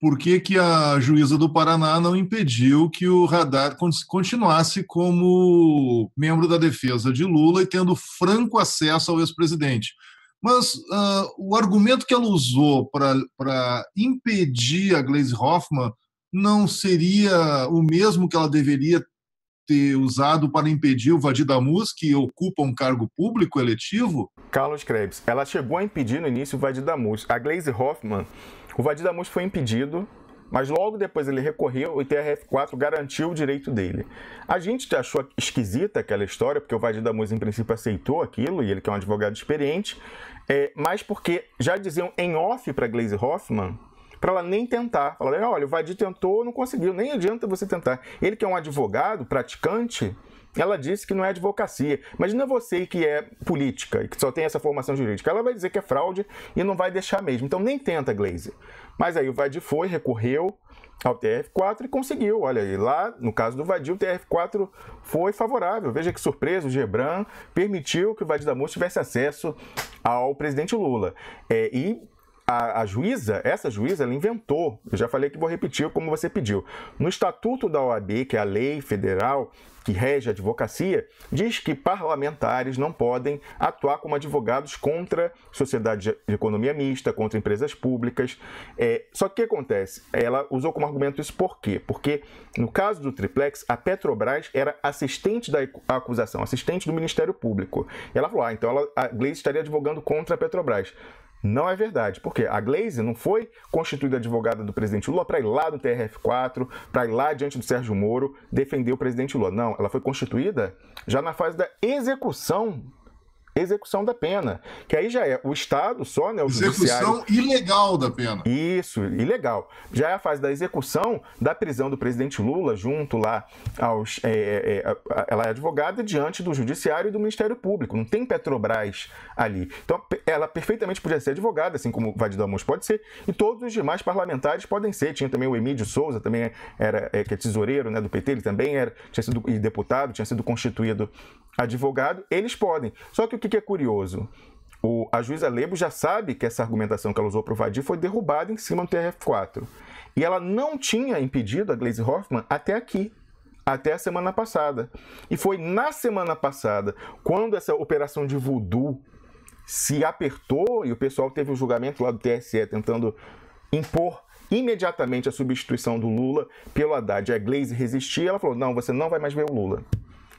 Speaker 1: por que, que a juíza do Paraná não impediu que o Radar continuasse como membro da defesa de Lula e tendo franco acesso ao ex-presidente. Mas uh, o argumento que ela usou para impedir a Glaze Hoffman não seria o mesmo que ela deveria ter usado para impedir
Speaker 2: o Vadir Damus, que ocupa um cargo público eletivo? Carlos Krebs, ela chegou a impedir no início o Vadir Damus. A Glaze Hoffman, o Vadir Damus foi impedido, mas logo depois ele recorreu e o TRF4 garantiu o direito dele. A gente achou esquisita aquela história, porque o Vadir Damus, em princípio, aceitou aquilo, e ele que é um advogado experiente, é, mas porque já diziam em off para Glaze Hoffman para ela nem tentar. Falar, é, olha, o Vadir tentou, não conseguiu, nem adianta você tentar. Ele que é um advogado, praticante, ela disse que não é advocacia. Imagina você que é política e que só tem essa formação jurídica. Ela vai dizer que é fraude e não vai deixar mesmo. Então nem tenta, Glaze. Mas aí o Vadir foi, recorreu ao tf 4 e conseguiu. Olha, aí, lá, no caso do Vadir, o tf 4 foi favorável. Veja que surpresa, o Gebran permitiu que o Vadir da Moura tivesse acesso ao presidente Lula. É, e a, a, juíza, essa juíza, ela inventou. Eu já falei que vou repetir como você pediu. No Estatuto da OAB, que é a lei federal que rege a advocacia, diz que parlamentares não podem atuar como advogados contra sociedade de economia mista, contra empresas públicas. É, só que o que acontece? Ela usou como argumento isso por quê? Porque no caso do Triplex, a Petrobras era assistente da acusação, assistente do Ministério Público. E ela falou: ah, então ela, a Gleice estaria advogando contra a Petrobras. Não é verdade, porque a Glaze não foi constituída advogada do presidente Lula para ir lá no TRF4, para ir lá diante do Sérgio Moro defender o presidente Lula. Não, ela foi constituída já na fase da execução execução da pena, que aí já é o Estado só, né? O execução ilegal da pena. Isso, ilegal. Já é a fase da execução da prisão do presidente Lula junto lá aos... É, é, é ela é advogada diante do judiciário e do Ministério Público, não tem Petrobras ali. Então ela perfeitamente podia ser advogada, assim como o Vadidão Almoço pode ser, e todos os demais parlamentares podem ser. Tinha também o Emílio Souza, também era, é, que é tesoureiro né, do PT, ele também era, tinha sido e deputado, tinha sido constituído advogado, eles podem. Só que o o que, que é curioso? O, a juíza Lebo já sabe que essa argumentação que ela usou para o Vadir foi derrubada em cima do TRF4. E ela não tinha impedido a Glaze Hoffman até aqui, até a semana passada. E foi na semana passada, quando essa operação de voodoo se apertou e o pessoal teve o um julgamento lá do TSE tentando impor imediatamente a substituição do Lula pelo Haddad. A Glaze resistia, ela falou: não, você não vai mais ver o Lula.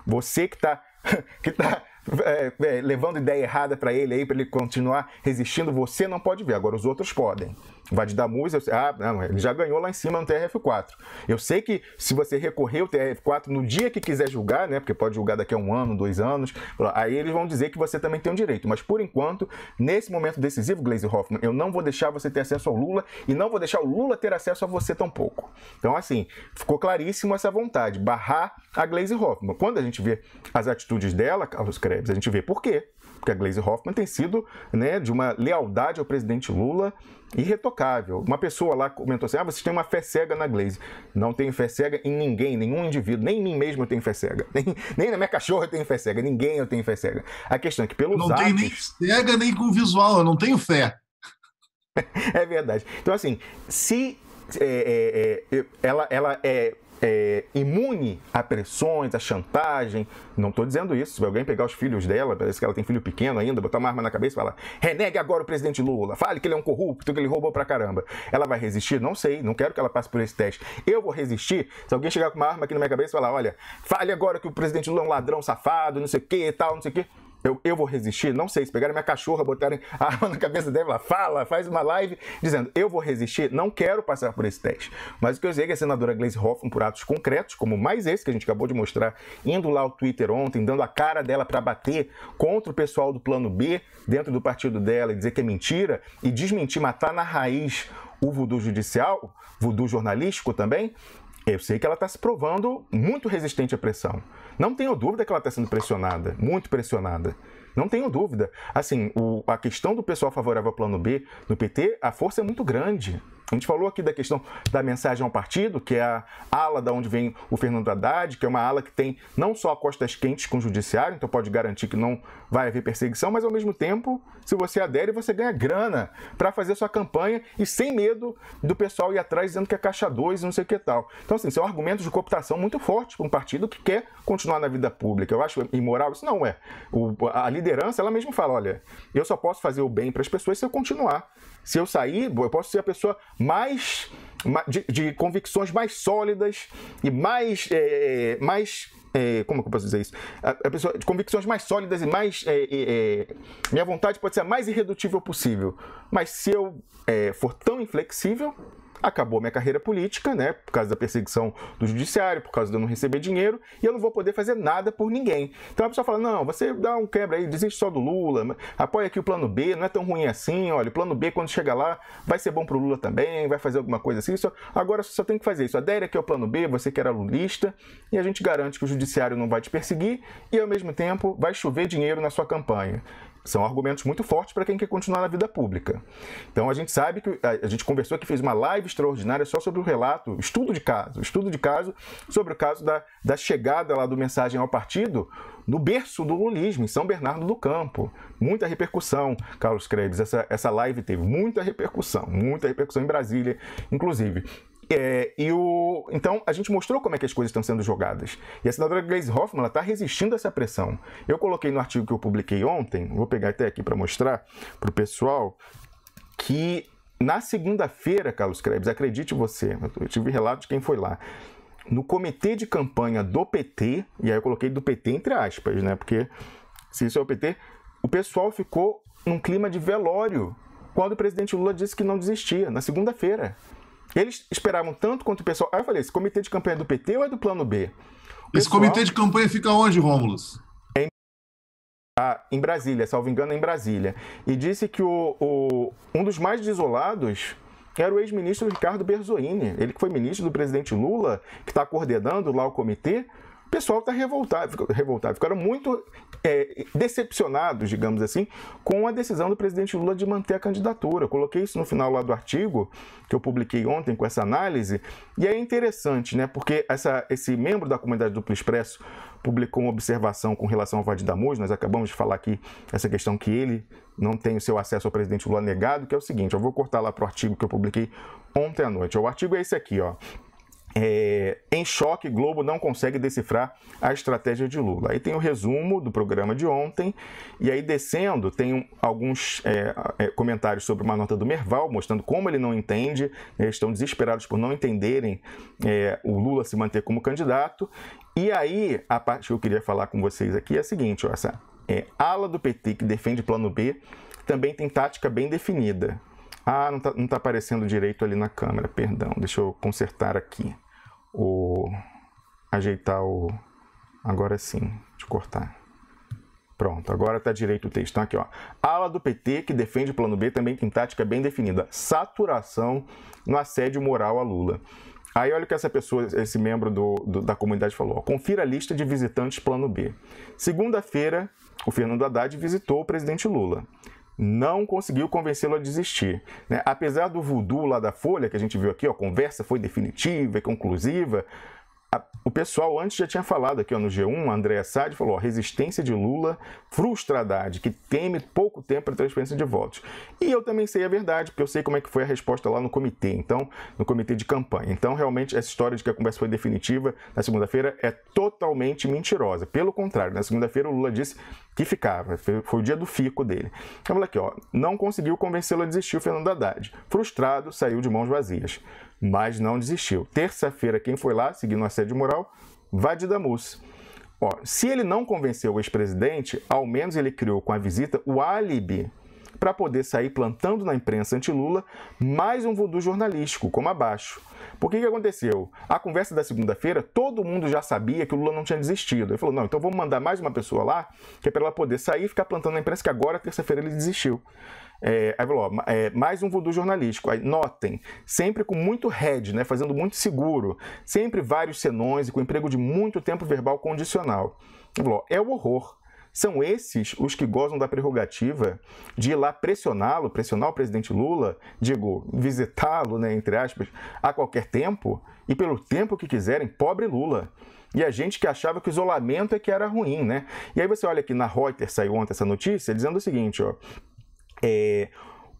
Speaker 2: Você que está que tá é, é, levando ideia errada para ele aí, para ele continuar resistindo, você não pode ver, agora os outros podem. Vai de dar música, eu, ah, não, ele já ganhou lá em cima no TRF4. Eu sei que se você recorrer o TRF4 no dia que quiser julgar, né, porque pode julgar daqui a um ano, dois anos, aí eles vão dizer que você também tem um direito. Mas por enquanto, nesse momento decisivo, Glaze Hoffman, eu não vou deixar você ter acesso ao Lula e não vou deixar o Lula ter acesso a você tampouco. Então, assim, ficou claríssimo essa vontade, barrar a Glaze Hoffman. Quando a gente vê as atitudes dela, Carlos a gente vê por quê. Porque a Glaze Hoffman tem sido né, de uma lealdade ao presidente Lula irretocável. Uma pessoa lá comentou assim: ah, vocês têm uma fé cega na Glaze. Não tenho fé cega em ninguém, nenhum indivíduo, nem em mim mesmo eu tenho fé cega. Nem, nem na minha cachorra eu tenho fé cega, ninguém eu tenho fé cega. A questão é que pelos não atos... Não tenho nem cega, nem com visual, eu não tenho fé. é verdade. Então, assim, se é, é, é, ela, ela é é, imune a pressões, a chantagem. Não estou dizendo isso. Se alguém pegar os filhos dela, parece que ela tem filho pequeno ainda, botar uma arma na cabeça e falar: renegue agora o presidente Lula, fale que ele é um corrupto, que ele roubou pra caramba. Ela vai resistir? Não sei, não quero que ela passe por esse teste. Eu vou resistir se alguém chegar com uma arma aqui na minha cabeça e falar: olha, fale agora que o presidente Lula é um ladrão safado, não sei o que e tal, não sei o que. Eu, eu vou resistir? Não sei. Se pegarem minha cachorra, botarem a arma na cabeça dela, fala, faz uma live dizendo eu vou resistir, não quero passar por esse teste. Mas o que eu sei é que a senadora Gleisi Hoffmann, por atos concretos, como mais esse que a gente acabou de mostrar, indo lá ao Twitter ontem, dando a cara dela para bater contra o pessoal do Plano B dentro do partido dela e dizer que é mentira e desmentir, matar na raiz o voodoo judicial, voodoo jornalístico também, eu sei que ela está se provando muito resistente à pressão. Não tenho dúvida que ela está sendo pressionada, muito pressionada. Não tenho dúvida. Assim, o, a questão do pessoal favorável ao plano B no PT, a força é muito grande. A gente falou aqui da questão da mensagem ao partido, que é a ala da onde vem o Fernando Haddad, que é uma ala que tem não só costas quentes com o judiciário, então pode garantir que não vai haver perseguição, mas ao mesmo tempo, se você adere, você ganha grana para fazer sua campanha e sem medo do pessoal ir atrás dizendo que é caixa 2 e não sei o que tal. Então, assim, são argumentos de cooptação muito forte para um partido que quer continuar na vida pública. Eu acho imoral, isso não é. O, a liderança, ela mesma fala: olha, eu só posso fazer o bem para as pessoas se eu continuar. Se eu sair, eu posso ser a pessoa mais. de, de convicções mais sólidas e mais, é, mais é, como é que eu posso dizer isso? A, a pessoa, de convicções mais sólidas e mais. É, é, minha vontade pode ser a mais irredutível possível. Mas se eu é, for tão inflexível, acabou minha carreira política, né? Por causa da perseguição do judiciário, por causa de eu não receber dinheiro, e eu não vou poder fazer nada por ninguém. Então a pessoa fala: não, você dá um quebra aí, desiste só do Lula, apoia aqui o plano B, não é tão ruim assim, olha, o plano B quando chegar lá vai ser bom pro Lula também, vai fazer alguma coisa assim. Só, agora você só tem que fazer isso. Adere aqui ao plano B, você que era lulista, e a gente garante que o judiciário não vai te perseguir e ao mesmo tempo vai chover dinheiro na sua campanha. São argumentos muito fortes para quem quer continuar na vida pública. Então a gente sabe que a gente conversou que fez uma live extraordinária só sobre o relato, estudo de caso, estudo de caso sobre o caso da, da chegada lá do mensagem ao partido no berço do lulismo, em São Bernardo do Campo. Muita repercussão, Carlos Krebs. Essa, essa live teve muita repercussão, muita repercussão em Brasília, inclusive. É, e o... Então, a gente mostrou como é que as coisas estão sendo jogadas. E a senadora Gleisi Hoffman está resistindo a essa pressão. Eu coloquei no artigo que eu publiquei ontem, vou pegar até aqui para mostrar para o pessoal, que na segunda-feira, Carlos Krebs, acredite você, eu tive relato de quem foi lá, no comitê de campanha do PT, e aí eu coloquei do PT entre aspas, né? Porque se isso é o PT, o pessoal ficou num clima de velório quando o presidente Lula disse que não desistia, na segunda-feira. Eles esperavam tanto quanto o pessoal. Aí eu falei: esse comitê de campanha é do PT ou é do plano B? Pessoal... Esse comitê de campanha fica onde, Rômulus? Em... Ah, em Brasília, salvo engano, é em Brasília. E disse que o, o... um dos mais isolados era o ex-ministro Ricardo Berzoini, ele que foi ministro do presidente Lula, que está coordenando lá o comitê pessoal está revoltado, revoltado, ficaram muito é, decepcionados, digamos assim, com a decisão do presidente Lula de manter a candidatura. Eu coloquei isso no final lá do artigo que eu publiquei ontem com essa análise, e é interessante, né? Porque essa, esse membro da comunidade Duplo Expresso publicou uma observação com relação ao Vadir Damoz, nós acabamos de falar aqui essa questão que ele não tem o seu acesso ao presidente Lula negado, que é o seguinte, eu vou cortar lá para o artigo que eu publiquei ontem à noite. O artigo é esse aqui, ó. É, em choque, Globo não consegue decifrar a estratégia de Lula. Aí tem o resumo do programa de ontem, e aí descendo tem um, alguns é, é, comentários sobre uma nota do Merval, mostrando como ele não entende, né, estão desesperados por não entenderem é, o Lula se manter como candidato. E aí, a parte que eu queria falar com vocês aqui é a seguinte: ó, essa é, ala do PT que defende plano B também tem tática bem definida. Ah, não está tá aparecendo direito ali na câmera, perdão. Deixa eu consertar aqui o ajeitar o agora sim, de cortar. Pronto, agora está direito o texto. Então aqui, ó. Ala do PT que defende o plano B também tem tática bem definida. Saturação no assédio moral a Lula. Aí olha o que essa pessoa, esse membro do, do, da comunidade falou. Confira a lista de visitantes plano B. Segunda-feira, o Fernando Haddad visitou o presidente Lula não conseguiu convencê-lo a desistir. Né? Apesar do voodoo lá da Folha, que a gente viu aqui, ó, a conversa foi definitiva e conclusiva, o pessoal antes já tinha falado aqui ó, no G1, a Andréa Sade falou: ó, resistência de Lula frustra que teme pouco tempo para transferência de votos. E eu também sei a verdade, porque eu sei como é que foi a resposta lá no comitê, então, no comitê de campanha. Então, realmente, essa história de que a conversa foi definitiva na segunda-feira é totalmente mentirosa. Pelo contrário, na segunda-feira o Lula disse que ficava, foi o dia do fico dele. Então, aqui, ó, não conseguiu convencê-lo a desistir o Fernando Haddad. Frustrado, saiu de mãos vazias mas não desistiu. Terça-feira, quem foi lá, seguindo o assédio moral, Vadidamus. Ó, se ele não convenceu o ex-presidente, ao menos ele criou com a visita o álibi para poder sair plantando na imprensa anti-Lula mais um voodoo jornalístico, como abaixo. Por que, que aconteceu? A conversa da segunda-feira, todo mundo já sabia que o Lula não tinha desistido. Ele falou: não, então vamos mandar mais uma pessoa lá, que é para ela poder sair e ficar plantando na imprensa, que agora, terça-feira, ele desistiu. É, aí falou, ó, é, mais um voodoo jornalístico. Aí, notem, sempre com muito head, né, fazendo muito seguro, sempre vários senões e com emprego de muito tempo verbal condicional. Aí falou, ó, é o horror. São esses os que gozam da prerrogativa de ir lá pressioná-lo, pressionar o presidente Lula, digo, visitá-lo, né, entre aspas, a qualquer tempo e pelo tempo que quiserem, pobre Lula. E a gente que achava que o isolamento é que era ruim, né? E aí você olha aqui na Reuters, saiu ontem essa notícia, dizendo o seguinte, ó. É,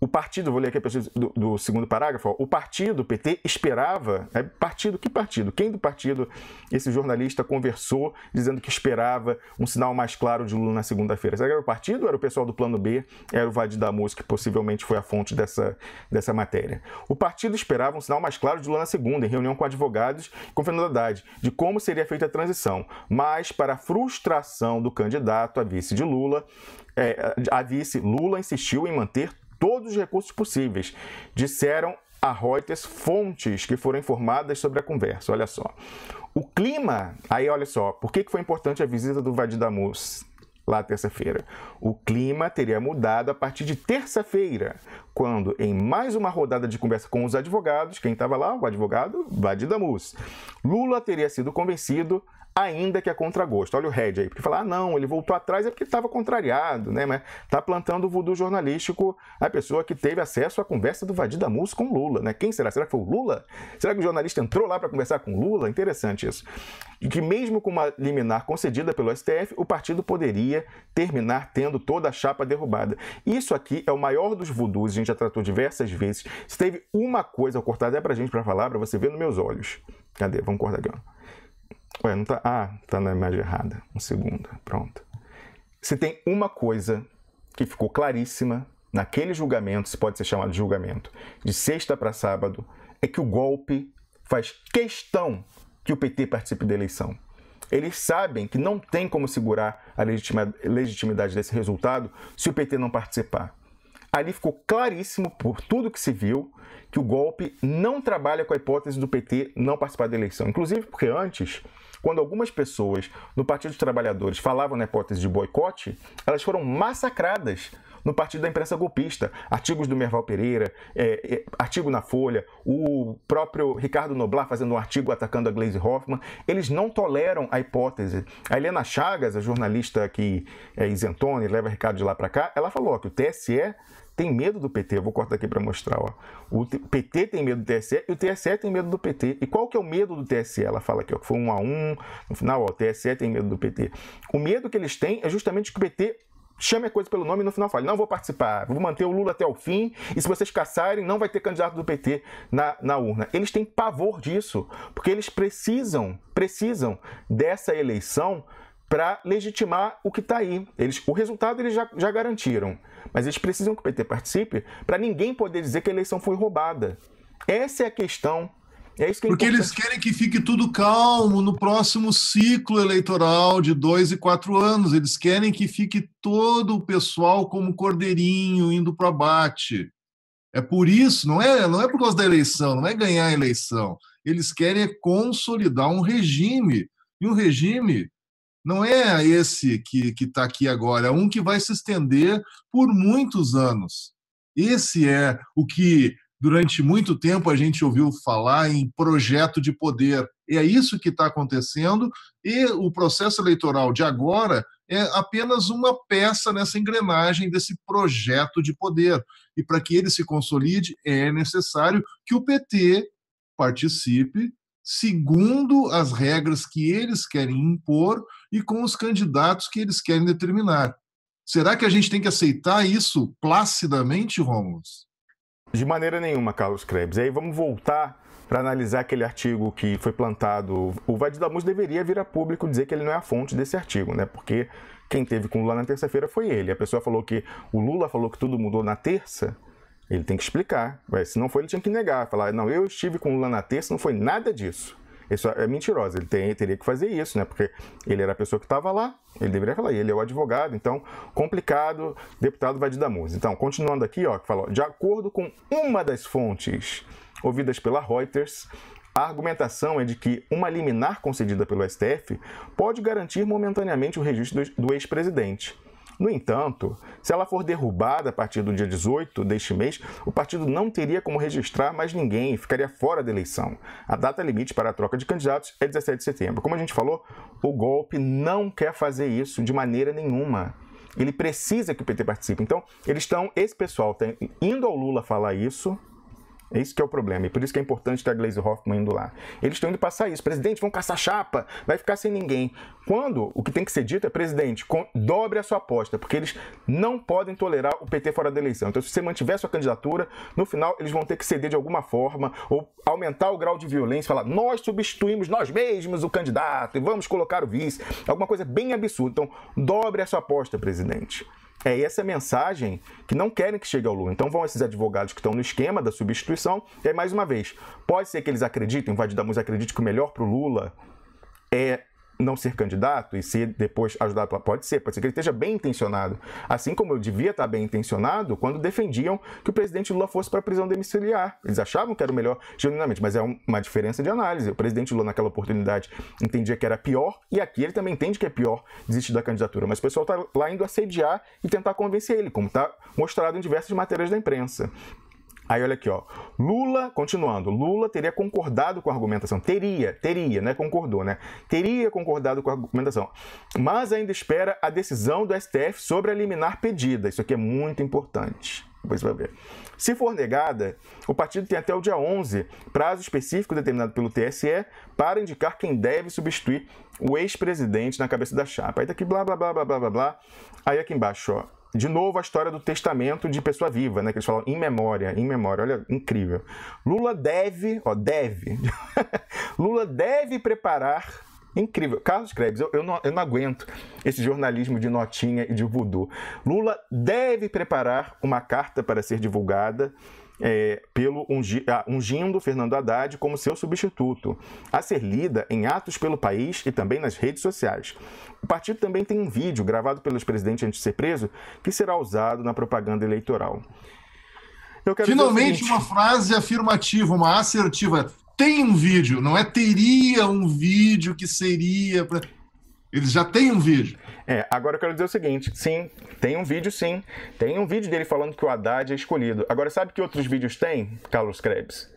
Speaker 2: o partido, vou ler aqui a pessoa do, do, segundo parágrafo, ó, o partido, PT, esperava, é, partido, que partido? Quem do partido esse jornalista conversou dizendo que esperava um sinal mais claro de Lula na segunda-feira? Será que era o partido era o pessoal do Plano B? Era o Vadim Damus, que possivelmente foi a fonte dessa, dessa matéria. O partido esperava um sinal mais claro de Lula na segunda, em reunião com advogados e com Fernando Haddad, de como seria feita a transição. Mas, para a frustração do candidato a vice de Lula, é, a vice Lula insistiu em manter todos os recursos possíveis, disseram a Reuters fontes que foram informadas sobre a conversa. Olha só. O clima, aí olha só, por que, que foi importante a visita do Vadir Damus lá terça-feira? O clima teria mudado a partir de terça-feira, quando, em mais uma rodada de conversa com os advogados, quem estava lá? O advogado Vlad Damus. Lula teria sido convencido, ainda que a contragosto. Olha o Red aí, porque falar, ah, não, ele voltou atrás é porque estava contrariado, né? Mas tá plantando o voodoo jornalístico a pessoa que teve acesso à conversa do Vadir Damus com Lula, né? Quem será? Será que foi o Lula? Será que o jornalista entrou lá para conversar com Lula? Interessante isso. E que mesmo com uma liminar concedida pelo STF, o partido poderia terminar tendo toda a chapa derrubada. Isso aqui é o maior dos voodoos, gente já tratou diversas vezes. Se teve uma coisa, eu cortar até pra gente para falar, para você ver nos meus olhos. Cadê? Vamos cortar aqui, ó. Ué, não tá. Ah, tá na imagem errada. Um segundo. Pronto. Se tem uma coisa que ficou claríssima naquele julgamento, se pode ser chamado de julgamento, de sexta para sábado, é que o golpe faz questão que o PT participe da eleição. Eles sabem que não tem como segurar a legitimidade desse resultado se o PT não participar. Ali ficou claríssimo, por tudo que se viu, que o golpe não trabalha com a hipótese do PT não participar da eleição. Inclusive porque antes, quando algumas pessoas no Partido dos Trabalhadores falavam na hipótese de boicote, elas foram massacradas no Partido da Imprensa Golpista. Artigos do Merval Pereira, é, é, artigo na Folha, o próprio Ricardo Noblar fazendo um artigo atacando a Glaze Hoffman. Eles não toleram a hipótese. A Helena Chagas, a jornalista que é isentona e leva Ricardo de lá para cá, ela falou ó, que o TSE tem medo do PT. Eu vou cortar aqui para mostrar. Ó. O PT tem medo do TSE e o TSE tem medo do PT. E qual que é o medo do TSE? Ela fala aqui, ó, que foi um a um. No final, ó, o TSE tem medo do PT. O medo que eles têm é justamente que o PT chame a coisa pelo nome e no final fale, não vou participar, vou manter o Lula até o fim, e se vocês caçarem, não vai ter candidato do PT na, na urna. Eles têm pavor disso, porque eles precisam, precisam dessa eleição para legitimar o que está aí. Eles, o resultado eles já, já garantiram, mas eles precisam que o PT participe para ninguém poder dizer que a eleição foi roubada. Essa é a questão é é Porque eles querem que
Speaker 1: fique tudo calmo no próximo ciclo eleitoral de dois e quatro anos. Eles querem que fique todo o pessoal como cordeirinho indo para abate. É por isso, não é, não é por causa da eleição, não é ganhar a eleição. Eles querem é consolidar um regime. E um regime não é esse que está aqui agora, é um que vai se estender por muitos anos. Esse é o que durante muito tempo a gente ouviu falar em projeto de poder. é isso que está acontecendo e o processo eleitoral de agora é apenas uma peça nessa engrenagem desse projeto de poder. E para que ele se consolide, é necessário que o PT participe segundo as regras que eles querem impor e com os candidatos que eles querem determinar. Será que a gente tem que aceitar isso placidamente, Rômulo?
Speaker 2: De maneira nenhuma, Carlos Krebs. E aí vamos voltar para analisar aquele artigo que foi plantado. O Vadidamus deveria vir a público dizer que ele não é a fonte desse artigo, né? Porque quem teve com o Lula na terça-feira foi ele. A pessoa falou que o Lula falou que tudo mudou na terça ele tem que explicar. Se não foi, ele tinha que negar. Falar, não, eu estive com o Lula na terça, não foi nada disso. Isso é mentiroso. Ele tem, teria que fazer isso, né? Porque ele era a pessoa que estava lá, ele deveria falar. E ele é o advogado, então, complicado, deputado vai de Então, continuando aqui, ó, que falou, de acordo com uma das fontes ouvidas pela Reuters, a argumentação é de que uma liminar concedida pelo STF pode garantir momentaneamente o registro do ex-presidente. No entanto, se ela for derrubada a partir do dia 18 deste mês, o partido não teria como registrar mais ninguém e ficaria fora da eleição. A data limite para a troca de candidatos é 17 de setembro. Como a gente falou, o golpe não quer fazer isso de maneira nenhuma ele precisa que o PT participe. Então, eles estão, esse pessoal tá indo ao Lula falar isso, é isso que é o problema. E por isso que é importante ter a Glaze Hoffman indo lá. Eles estão indo passar isso. Presidente, vão caçar chapa, vai ficar sem ninguém. Quando o que tem que ser dito é, presidente, dobre a sua aposta, porque eles não podem tolerar o PT fora da eleição. Então, se você mantiver sua candidatura, no final eles vão ter que ceder de alguma forma ou aumentar o grau de violência, falar, nós substituímos nós mesmos o candidato e vamos colocar o vice. Alguma coisa bem absurda. Então, dobre a sua aposta, presidente. É essa mensagem que não querem que chegue ao Lula. Então vão esses advogados que estão no esquema da substituição. E aí, mais uma vez, pode ser que eles acreditem, o Vadidamos acredite que o melhor para o Lula é não ser candidato e ser depois ajudado pela. Pode ser, pode ser que ele esteja bem intencionado. Assim como eu devia estar bem intencionado quando defendiam que o presidente Lula fosse para a prisão domiciliar. Eles achavam que era o melhor, genuinamente, mas é uma diferença de análise. O presidente Lula, naquela oportunidade, entendia que era pior e aqui ele também entende que é pior desistir da candidatura. Mas o pessoal está lá indo assediar e tentar convencer ele, como está mostrado em diversas matérias da imprensa. Aí olha aqui, ó. Lula, continuando, Lula teria concordado com a argumentação. Teria, teria, né? Concordou, né? Teria concordado com a argumentação. Mas ainda espera a decisão do STF sobre eliminar pedida. Isso aqui é muito importante. Depois vai ver. Se for negada, o partido tem até o dia 11, prazo específico determinado pelo TSE, para indicar quem deve substituir o ex-presidente na cabeça da chapa. Aí daqui tá blá blá blá blá blá blá. Aí aqui embaixo, ó de novo a história do testamento de pessoa viva, né? Que eles falam em memória, em memória. Olha, incrível. Lula deve, ó, deve. Lula deve preparar. Incrível. Carlos Krebs, eu, eu, não, eu não aguento esse jornalismo de notinha e de voodoo. Lula deve preparar uma carta para ser divulgada é, pelo ungi, ungindo Fernando Haddad como seu substituto, a ser lida em atos pelo país e também nas redes sociais. O partido também tem um vídeo gravado pelo presidentes presidente antes de ser preso que será usado na propaganda eleitoral. Finalmente,
Speaker 1: uma frase afirmativa, uma assertiva. Tem um vídeo, não é teria
Speaker 2: um vídeo que seria. Pra... Eles já têm um vídeo. É, agora eu quero dizer o seguinte: sim, tem um vídeo, sim. Tem um vídeo dele falando que o Haddad é escolhido. Agora, sabe que outros vídeos tem, Carlos Krebs?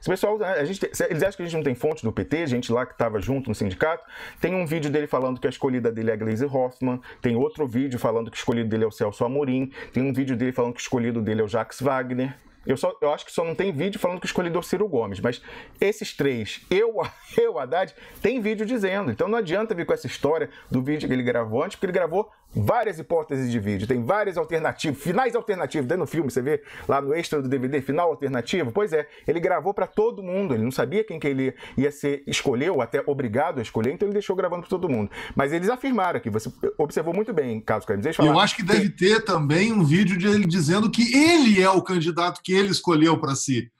Speaker 2: Esse pessoal, a gente, eles acham que a gente não tem fonte do PT, gente lá que estava junto no sindicato. Tem um vídeo dele falando que a escolhida dele é a Glaze Hoffman, tem outro vídeo falando que o escolhido dele é o Celso Amorim, tem um vídeo dele falando que o escolhido dele é o Jax Wagner. Eu, só, eu acho que só não tem vídeo falando que o escolhedor Ciro Gomes, mas esses três, eu, eu, Haddad, tem vídeo dizendo. Então não adianta vir com essa história do vídeo que ele gravou antes, porque ele gravou várias hipóteses de vídeo, tem várias alternativas, finais alternativos. dentro do filme você vê lá no extra do DVD, final alternativo. Pois é, ele gravou para todo mundo, ele não sabia quem que ele ia ser, escolheu, até obrigado a escolher, então ele deixou gravando para todo mundo. Mas eles afirmaram aqui, você observou muito bem, Carlos Carmes. Eles Eu acho que deve
Speaker 1: ter também um vídeo dele dizendo que ele é o candidato que
Speaker 2: ele escolheu para si.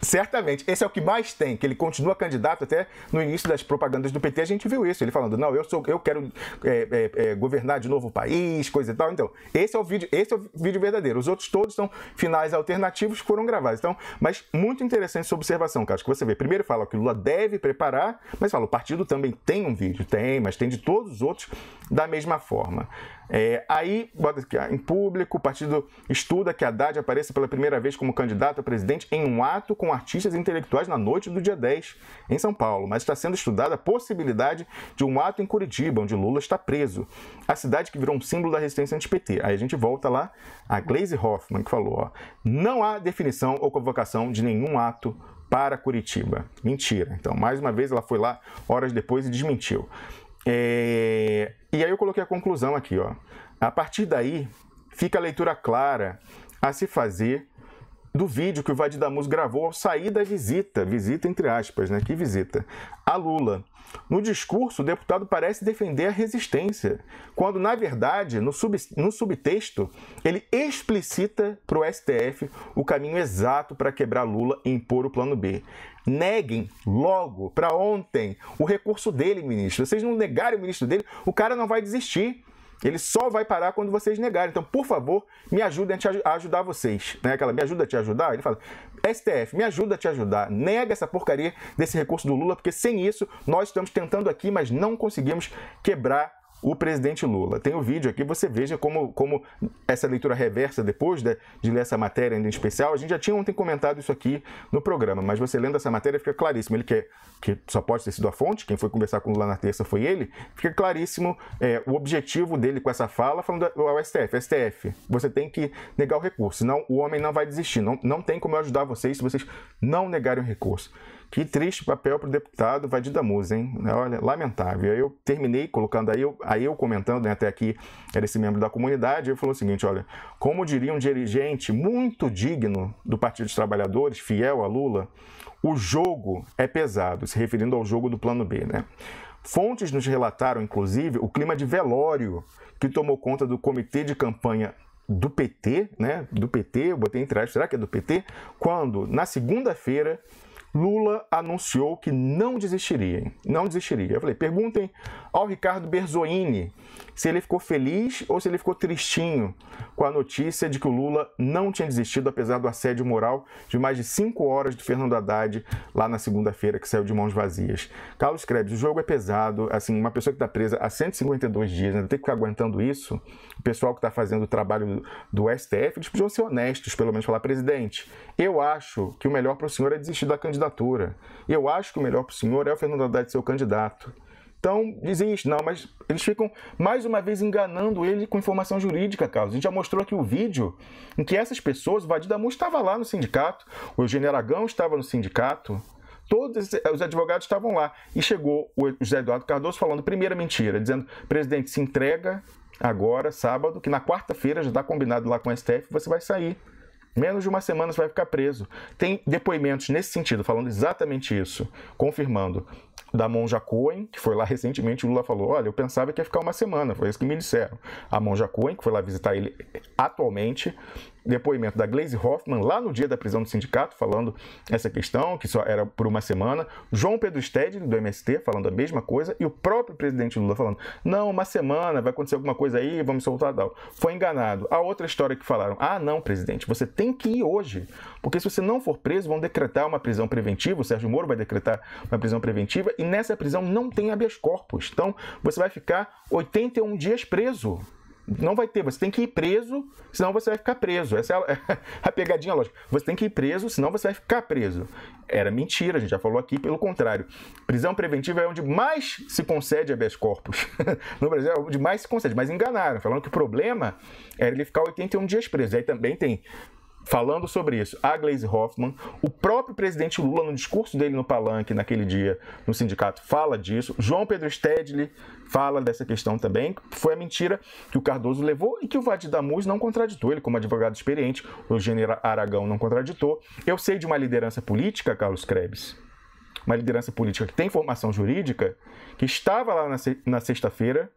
Speaker 2: Certamente, esse é o que mais tem, que ele continua candidato até no início das propagandas do PT, a gente viu isso, ele falando, não, eu sou, eu quero é, é, é, governar de novo o país, coisa e tal. Então, esse é o vídeo, esse é o vídeo verdadeiro. Os outros todos são finais alternativos que foram gravados. Então, mas muito interessante essa observação, Carlos, que você vê. Primeiro fala que o Lula deve preparar, mas fala, o partido também tem um vídeo, tem, mas tem de todos os outros da mesma forma. É, aí, bota aqui, em público, o partido estuda que Haddad apareça pela primeira vez como candidato a presidente em um ato com artistas intelectuais na noite do dia 10, em São Paulo, mas está sendo estudada a possibilidade de um ato em Curitiba, onde Lula está preso. A cidade que virou um símbolo da resistência anti-PT. Aí a gente volta lá a Glaze Hoffman, que falou: ó, não há definição ou convocação de nenhum ato para Curitiba. Mentira. Então, mais uma vez, ela foi lá horas depois e desmentiu. É... E aí eu coloquei a conclusão aqui, ó. A partir daí, fica a leitura clara a se fazer do vídeo que o Vadir Damus gravou ao sair da visita, visita entre aspas, né? Que visita? A Lula. No discurso, o deputado parece defender a resistência, quando, na verdade, no, sub, no subtexto, ele explicita para o STF o caminho exato para quebrar Lula e impor o plano B. Neguem logo, para ontem, o recurso dele, ministro. Vocês não negarem o ministro dele, o cara não vai desistir ele só vai parar quando vocês negarem. Então, por favor, me ajudem a, te, a ajudar vocês. Né? Aquela, me ajuda a te ajudar? Ele fala, STF, me ajuda a te ajudar. Nega essa porcaria desse recurso do Lula, porque sem isso nós estamos tentando aqui, mas não conseguimos quebrar o presidente Lula. Tem o um vídeo aqui, você veja como, como essa leitura reversa, depois de, né, de ler essa matéria ainda em especial, a gente já tinha ontem comentado isso aqui no programa, mas você lendo essa matéria fica claríssimo. Ele quer que só pode ter sido a fonte, quem foi conversar com o Lula na terça foi ele, fica claríssimo é, o objetivo dele com essa fala, falando ao STF, STF, você tem que negar o recurso, senão o homem não vai desistir, não, não tem como eu ajudar vocês se vocês não negarem o recurso. Que triste papel para o deputado Vadida Musa, hein? Olha, lamentável. Eu terminei colocando aí, eu, aí eu comentando, né, até aqui era esse membro da comunidade, ele falou o seguinte, olha, como diria um dirigente muito digno do Partido dos Trabalhadores, fiel a Lula, o jogo é pesado, se referindo ao jogo do Plano B, né? Fontes nos relataram, inclusive, o clima de velório que tomou conta do comitê de campanha do PT, né? Do PT, eu botei entre aspas, será que é do PT? Quando, na segunda-feira, Lula anunciou que não desistiria. Não desistiria. Eu falei, perguntem ao Ricardo Berzoini se ele ficou feliz ou se ele ficou tristinho com a notícia de que o Lula não tinha desistido, apesar do assédio moral de mais de cinco horas do Fernando Haddad lá na segunda-feira, que saiu de mãos vazias. Carlos Krebs, o jogo é pesado. Assim, uma pessoa que está presa há 152 dias, ainda né, tem que ficar aguentando isso. O pessoal que está fazendo o trabalho do STF, eles precisam ser honestos, pelo menos falar, presidente, eu acho que o melhor para o senhor é desistir da candidatura candidatura. E eu acho que o melhor para o senhor é o Fernando Haddad ser o candidato. Então, desiste, não, mas eles ficam mais uma vez enganando ele com informação jurídica, Carlos. A gente já mostrou aqui o vídeo em que essas pessoas, o Vadir Damu estava lá no sindicato, o Eugênio Aragão estava no sindicato, todos eh, os advogados estavam lá. E chegou o José Eduardo Cardoso falando primeira mentira, dizendo: presidente, se entrega agora, sábado, que na quarta-feira já está combinado lá com o STF, você vai sair. Menos de uma semana você vai ficar preso. Tem depoimentos nesse sentido, falando exatamente isso, confirmando. Da Monja Cohen, que foi lá recentemente, o Lula falou: Olha, eu pensava que ia ficar uma semana, foi isso que me disseram. A Monja Cohen, que foi lá visitar ele atualmente, depoimento da Glaze Hoffman lá no dia da prisão do sindicato, falando essa questão, que só era por uma semana. João Pedro Stedley, do MST, falando a mesma coisa. E o próprio presidente Lula falando: não, uma semana, vai acontecer alguma coisa aí, vamos soltar Dal. Foi enganado. A outra história que falaram: ah, não, presidente, você tem que ir hoje. Porque se você não for preso, vão decretar uma prisão preventiva. O Sérgio Moro vai decretar uma prisão preventiva. E nessa prisão não tem habeas corpus. Então, você vai ficar 81 dias preso. Não vai ter, você tem que ir preso, senão você vai ficar preso. Essa é a, a pegadinha lógica. Você tem que ir preso, senão você vai ficar preso. Era mentira, a gente já falou aqui, pelo contrário. Prisão preventiva é onde mais se concede habeas corpus. no Brasil é onde mais se concede, mas enganaram, falando que o problema era ele ficar 81 dias preso. Aí também tem falando sobre isso, a Glaze Hoffman, o próprio presidente Lula, no discurso dele no palanque naquele dia no sindicato, fala disso. João Pedro Stedley fala dessa questão também. Foi a mentira que o Cardoso levou e que o Vadir Damus não contraditou. Ele, como advogado experiente, o Eugênio Aragão não contraditou. Eu sei de uma liderança política, Carlos Krebs, uma liderança política que tem formação jurídica, que estava lá na sexta-feira,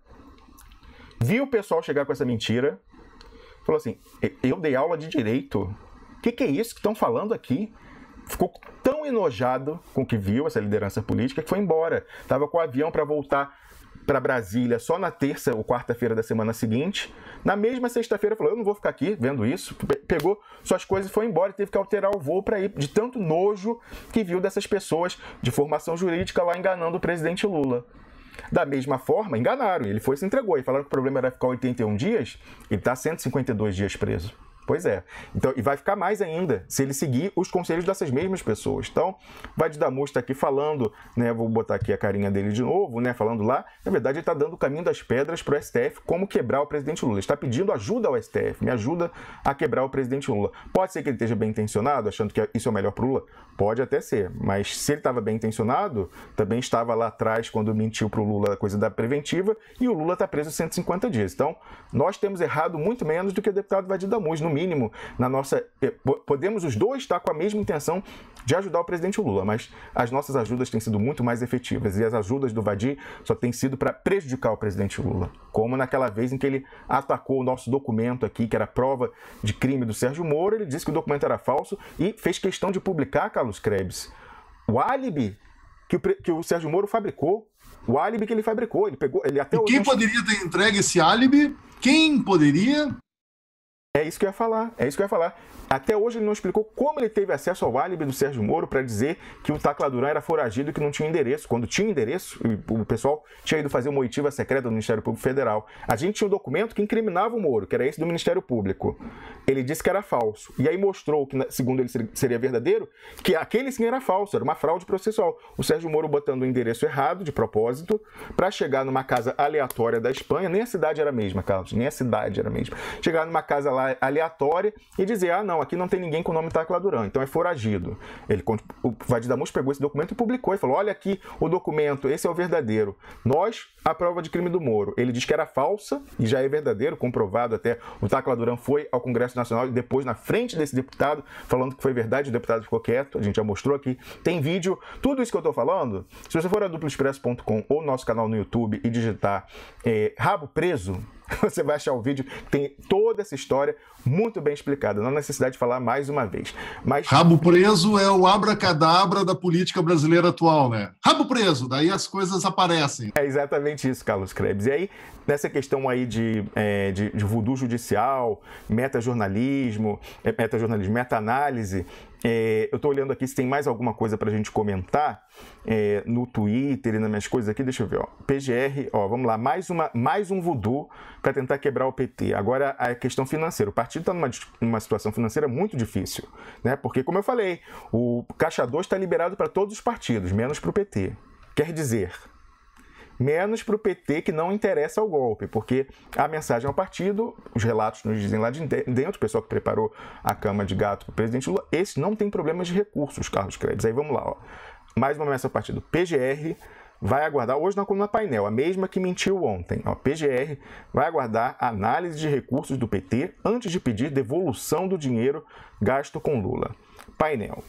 Speaker 2: viu o pessoal chegar com essa mentira, Falou assim: eu dei aula de direito. O que, que é isso que estão falando aqui? Ficou tão enojado com o que viu essa liderança política que foi embora. Estava com o avião para voltar para Brasília só na terça ou quarta-feira da semana seguinte. Na mesma sexta-feira falou: "Eu não vou ficar aqui vendo isso". Pegou suas coisas e foi embora, teve que alterar o voo para ir de tanto nojo que viu dessas pessoas de formação jurídica lá enganando o presidente Lula. Da mesma forma, enganaram. Ele foi e se entregou. E falaram que o problema era ficar 81 dias. Ele está 152 dias preso. Pois é. Então, e vai ficar mais ainda se ele seguir os conselhos dessas mesmas pessoas. Então, vai de Damus está aqui falando, né? Vou botar aqui a carinha dele de novo, né? Falando lá. Na verdade, ele está dando o caminho das pedras para o STF, como quebrar o presidente Lula. está pedindo ajuda ao STF, me ajuda a quebrar o presidente Lula. Pode ser que ele esteja bem intencionado, achando que isso é o melhor para Lula? Pode até ser. Mas se ele estava bem intencionado, também estava lá atrás quando mentiu para o Lula a coisa da preventiva, e o Lula está preso 150 dias. Então, nós temos errado muito menos do que o deputado Vadir no mínimo, na nossa. Eh, podemos os dois estar com a mesma intenção de ajudar o presidente Lula, mas as nossas ajudas têm sido muito mais efetivas e as ajudas do Vadir só têm sido para prejudicar o presidente Lula, como naquela vez em que ele atacou o nosso documento aqui, que era prova de crime do Sérgio Moro, ele disse que o documento era falso e fez questão de publicar, Carlos Krebs, o álibi que o, que o Sérgio Moro fabricou, o álibi que ele fabricou, ele pegou, ele até e quem poderia ter entregue esse álibi? Quem poderia? É isso que eu ia falar, é isso que eu ia falar. Até hoje ele não explicou como ele teve acesso ao álibi do Sérgio Moro para dizer que o Duran era foragido e que não tinha endereço, quando tinha endereço, o pessoal tinha ido fazer uma oitiva secreta do Ministério Público Federal. A gente tinha um documento que incriminava o Moro, que era esse do Ministério Público. Ele disse que era falso. E aí mostrou que, segundo ele seria verdadeiro, que aquele sim era falso, era uma fraude processual. O Sérgio Moro botando o endereço errado, de propósito, para chegar numa casa aleatória da Espanha, nem a cidade era a mesma, Carlos, nem a cidade era a mesma. Chegar numa casa lá aleatória e dizer, ah, não, aqui não tem ninguém com o nome Tacla Duran, então é foragido. Ele, o Vadidamus pegou esse documento e publicou e falou: olha aqui o documento, esse é o verdadeiro. Nós, a prova de crime do Moro. Ele diz que era falsa e já é verdadeiro, comprovado até. O Tacla Duran foi ao Congresso Nacional e depois, na frente desse deputado, falando que foi verdade, o deputado ficou quieto, a gente já mostrou aqui. Tem vídeo. Tudo isso que eu estou falando, se você for a duploexpress.com ou nosso canal no YouTube e digitar é, rabo preso, Você vai achar o vídeo tem toda essa história muito bem explicada. Não há necessidade de falar mais uma vez. Mas... Rabo preso é o abracadabra da política brasileira atual, né? Rabo preso, daí as coisas aparecem. É exatamente isso, Carlos Krebs. E aí, nessa questão aí de, é, de, de voodoo judicial, jornalismo meta é, metajornalismo, meta-análise, é, eu estou olhando aqui se tem mais alguma coisa para a gente comentar é, no Twitter e nas minhas coisas aqui. Deixa eu ver. Ó. PGR, ó, vamos lá. Mais, uma, mais um voodoo para tentar quebrar o PT. Agora a questão financeira. O partido está numa, numa situação financeira muito difícil, né? Porque, como eu falei, o Caixa 2 está liberado para todos os partidos, menos para o PT. Quer dizer, menos para o PT que não interessa ao golpe, porque a mensagem ao é partido, os relatos nos dizem lá de dentro, o pessoal que preparou a cama de gato para o presidente Lula, esse não tem problemas de recursos, Carlos Credes. Aí vamos lá, ó. mais uma ameaça ao partido, PGR, vai aguardar, hoje na coluna painel, a mesma que mentiu ontem. A PGR vai aguardar análise de recursos do PT antes de pedir devolução do dinheiro gasto com Lula. Painel.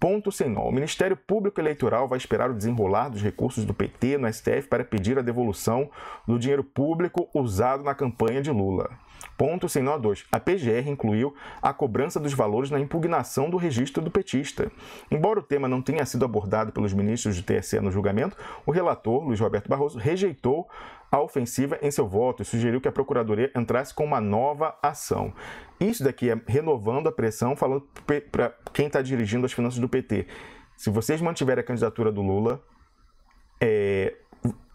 Speaker 2: Ponto sem nó. O Ministério Público Eleitoral vai esperar o desenrolar dos recursos do PT no STF para pedir a devolução do dinheiro público usado na campanha de Lula. Ponto sem nó 2. A PGR incluiu a cobrança dos valores na impugnação do registro do petista. Embora o tema não tenha sido abordado pelos ministros do TSE no julgamento, o relator, Luiz Roberto Barroso, rejeitou a ofensiva em seu voto e sugeriu que a Procuradoria entrasse com uma nova ação. Isso daqui é renovando a pressão, falando para quem está dirigindo as finanças do PT. Se vocês mantiverem a candidatura do Lula, é,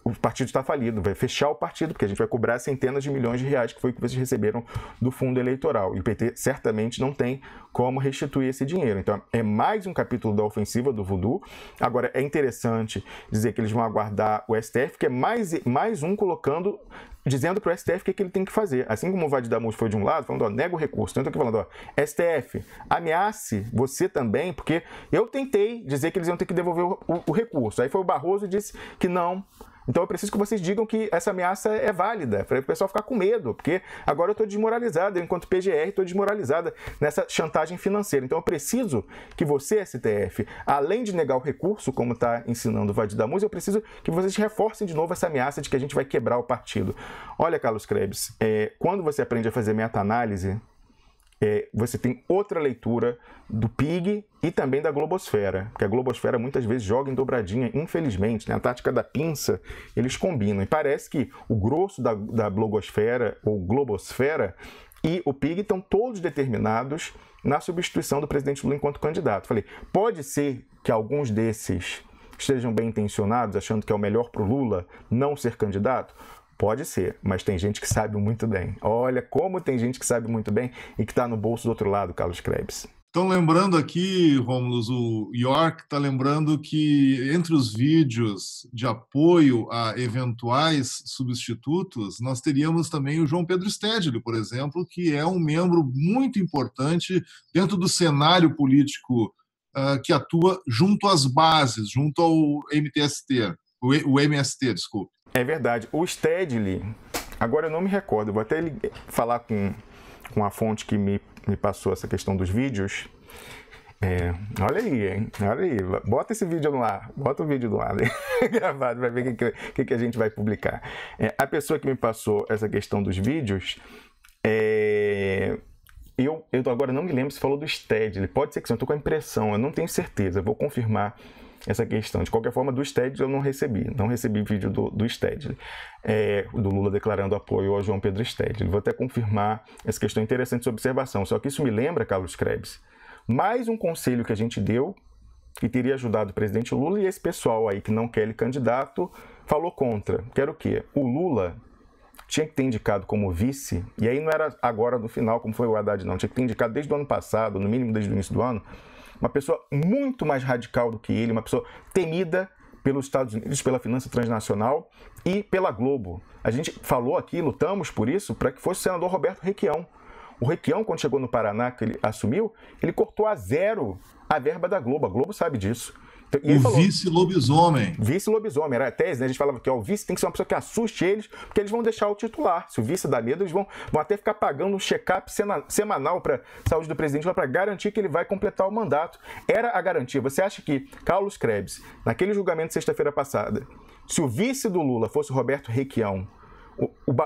Speaker 2: o partido está falido, vai fechar o partido, porque a gente vai cobrar centenas de milhões de reais que foi o que vocês receberam do fundo eleitoral. E o PT certamente não tem como restituir esse dinheiro. Então é mais um capítulo da ofensiva do voodoo. Agora é interessante dizer que eles vão aguardar o STF, que é mais, mais um colocando dizendo para o STF o que, é que, ele tem que fazer. Assim como o Vadidamuz foi de um lado, falando, ó, nega o recurso. Então eu aqui falando, ó, STF, ameace você também, porque eu tentei dizer que eles iam ter que devolver o, o, o recurso. Aí foi o Barroso e disse que não, então eu preciso que vocês digam que essa ameaça é válida, para o pessoal ficar com medo, porque agora eu estou desmoralizado, enquanto PGR estou desmoralizada nessa chantagem financeira. Então eu preciso que você, STF, além de negar o recurso, como está ensinando o Vadir Damus, eu preciso que vocês reforcem de novo essa ameaça de que a gente vai quebrar o partido. Olha, Carlos Krebs, é, quando você aprende a fazer meta-análise, é, você tem outra leitura do PIG e também da globosfera, porque a globosfera muitas vezes joga em dobradinha, infelizmente, né? a tática da pinça, eles combinam. E parece que o grosso da, da blogosfera ou globosfera e o PIG estão todos determinados na substituição do presidente Lula enquanto candidato. Falei, pode ser que alguns desses estejam bem intencionados, achando que é o melhor para o Lula não ser candidato? Pode ser, mas tem gente que sabe muito bem. Olha como tem gente que sabe muito bem e que está no bolso do outro lado, Carlos Krebs.
Speaker 1: Estão lembrando aqui, Romulus, o York está lembrando que entre os vídeos de apoio a eventuais substitutos, nós teríamos também o João Pedro Stedley, por exemplo, que é um membro muito importante dentro do cenário
Speaker 2: político uh, que atua junto às bases, junto ao MTST, o, o MST, desculpe. É verdade. O Stedley, agora eu não me recordo, vou até falar com, com a fonte que me, me passou essa questão dos vídeos. É, olha aí, hein? Olha aí. Bota esse vídeo no ar. Bota o vídeo no ar né? gravado para ver o que, que, que, a gente vai publicar. É, a pessoa que me passou essa questão dos vídeos é, Eu, eu agora não me lembro se falou do Stedley. Pode ser que sim, eu estou com a impressão, eu não tenho certeza. Vou confirmar essa questão. De qualquer forma, do Stedley eu não recebi, não recebi vídeo do, do Stedley, é, do Lula declarando apoio ao João Pedro Stedley. Vou até confirmar essa questão interessante de observação, só que isso me lembra, Carlos Krebs, mais um conselho que a gente deu que teria ajudado o presidente Lula e esse pessoal aí que não quer ele candidato falou contra. Quero o quê? O Lula tinha que ter indicado como vice, e aí não era agora no final, como foi o Haddad, não, tinha que ter indicado desde o ano passado, no mínimo desde o início do ano, uma pessoa muito mais radical do que ele, uma pessoa temida pelos Estados Unidos, pela finança transnacional e pela Globo. A gente falou aqui, lutamos por isso, para que fosse o senador Roberto Requião. O Requião, quando chegou no Paraná, que ele assumiu, ele cortou a zero a verba da Globo. A Globo sabe disso o vice lobisomem. Vice lobisomem, era a tese, né? A gente falava que ó, o vice tem que ser uma pessoa que assuste eles, porque eles vão deixar o titular. Se o vice dá medo, eles vão, vão até ficar pagando um check-up semanal para saúde do presidente para garantir que ele vai completar o mandato. Era a garantia. Você acha que Carlos Krebs, naquele julgamento de sexta-feira passada, se o vice do Lula fosse Roberto Requião,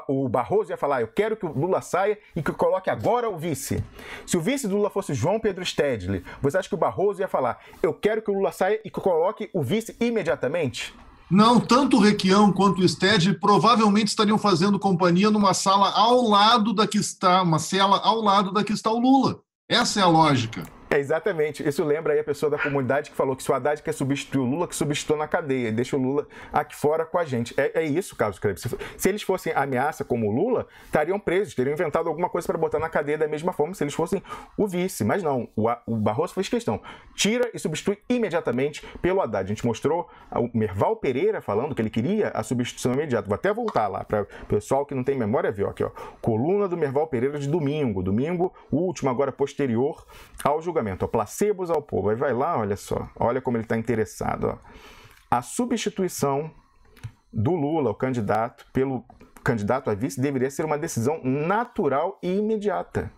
Speaker 2: o, Barroso ia falar: eu quero que o Lula saia e que coloque agora o vice. Se o vice do Lula fosse João Pedro Stedley, você acha que o Barroso ia falar: eu quero que o Lula saia e que coloque o vice imediatamente? Não,
Speaker 1: tanto o Requião quanto o Stedley provavelmente estariam fazendo companhia numa sala ao lado da que está, uma cela ao lado da que está o Lula. Essa é a lógica.
Speaker 2: É, exatamente. Isso lembra aí a pessoa da comunidade que falou que se o Haddad quer substituir o Lula, que substitua na cadeia, deixa o Lula aqui fora com a gente. É, é isso, Carlos Krebs. Se, se, eles fossem ameaça como o Lula, estariam presos, teriam inventado alguma coisa para botar na cadeia da mesma forma se eles fossem o vice. Mas não, o, o Barroso fez questão. Tira e substitui imediatamente pelo Haddad. A gente mostrou o Merval Pereira falando que ele queria a substituição imediata. Vou até voltar lá para o pessoal que não tem memória ver. Aqui, ó. Coluna do Merval Pereira de domingo. Domingo último, agora posterior ao julgamento julgamento, ó, placebos ao povo. Aí vai lá, olha só, olha como ele está interessado. Ó. A substituição do Lula, o candidato, pelo candidato a vice, deveria ser uma decisão natural e imediata.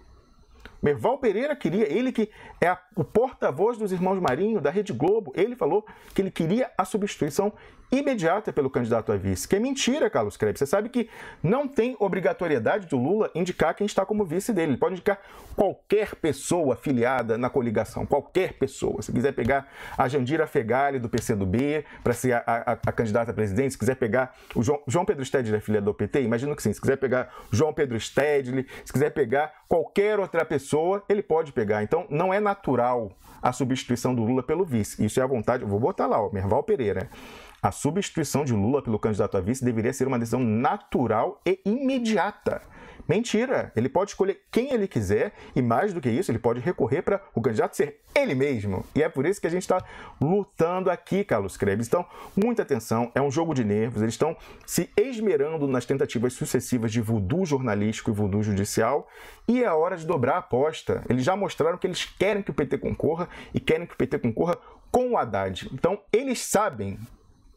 Speaker 2: Merval Pereira queria, ele que é a, o porta-voz dos irmãos Marinho, da Rede Globo, ele falou que ele queria a substituição imediata pelo candidato a vice, que é mentira, Carlos Krebs. Você sabe que não tem obrigatoriedade do Lula indicar quem está como vice dele. Ele pode indicar qualquer pessoa afiliada na coligação, qualquer pessoa. Se quiser pegar a Jandira Fegali do PCdoB para ser a, a, a, candidata a presidente, se quiser pegar o João, João Pedro Stedley, afiliado do PT, imagino que sim. Se quiser pegar João Pedro Stedley, se quiser pegar qualquer outra pessoa, ele pode pegar. Então não é natural a substituição do Lula pelo vice. Isso é a vontade. Eu vou botar lá, ó, Merval Pereira. A substituição de Lula pelo candidato a vice deveria ser uma decisão natural e imediata. Mentira! Ele pode escolher quem ele quiser e, mais do que isso, ele pode recorrer para o candidato ser ele mesmo. E é por isso que a gente está lutando aqui, Carlos Krebs. Então, muita atenção, é um jogo de nervos. Eles estão se esmerando nas tentativas sucessivas de voodoo jornalístico e voodoo judicial. E é hora de dobrar a aposta. Eles já mostraram que eles querem que o PT concorra e querem que o PT concorra com o Haddad. Então, eles sabem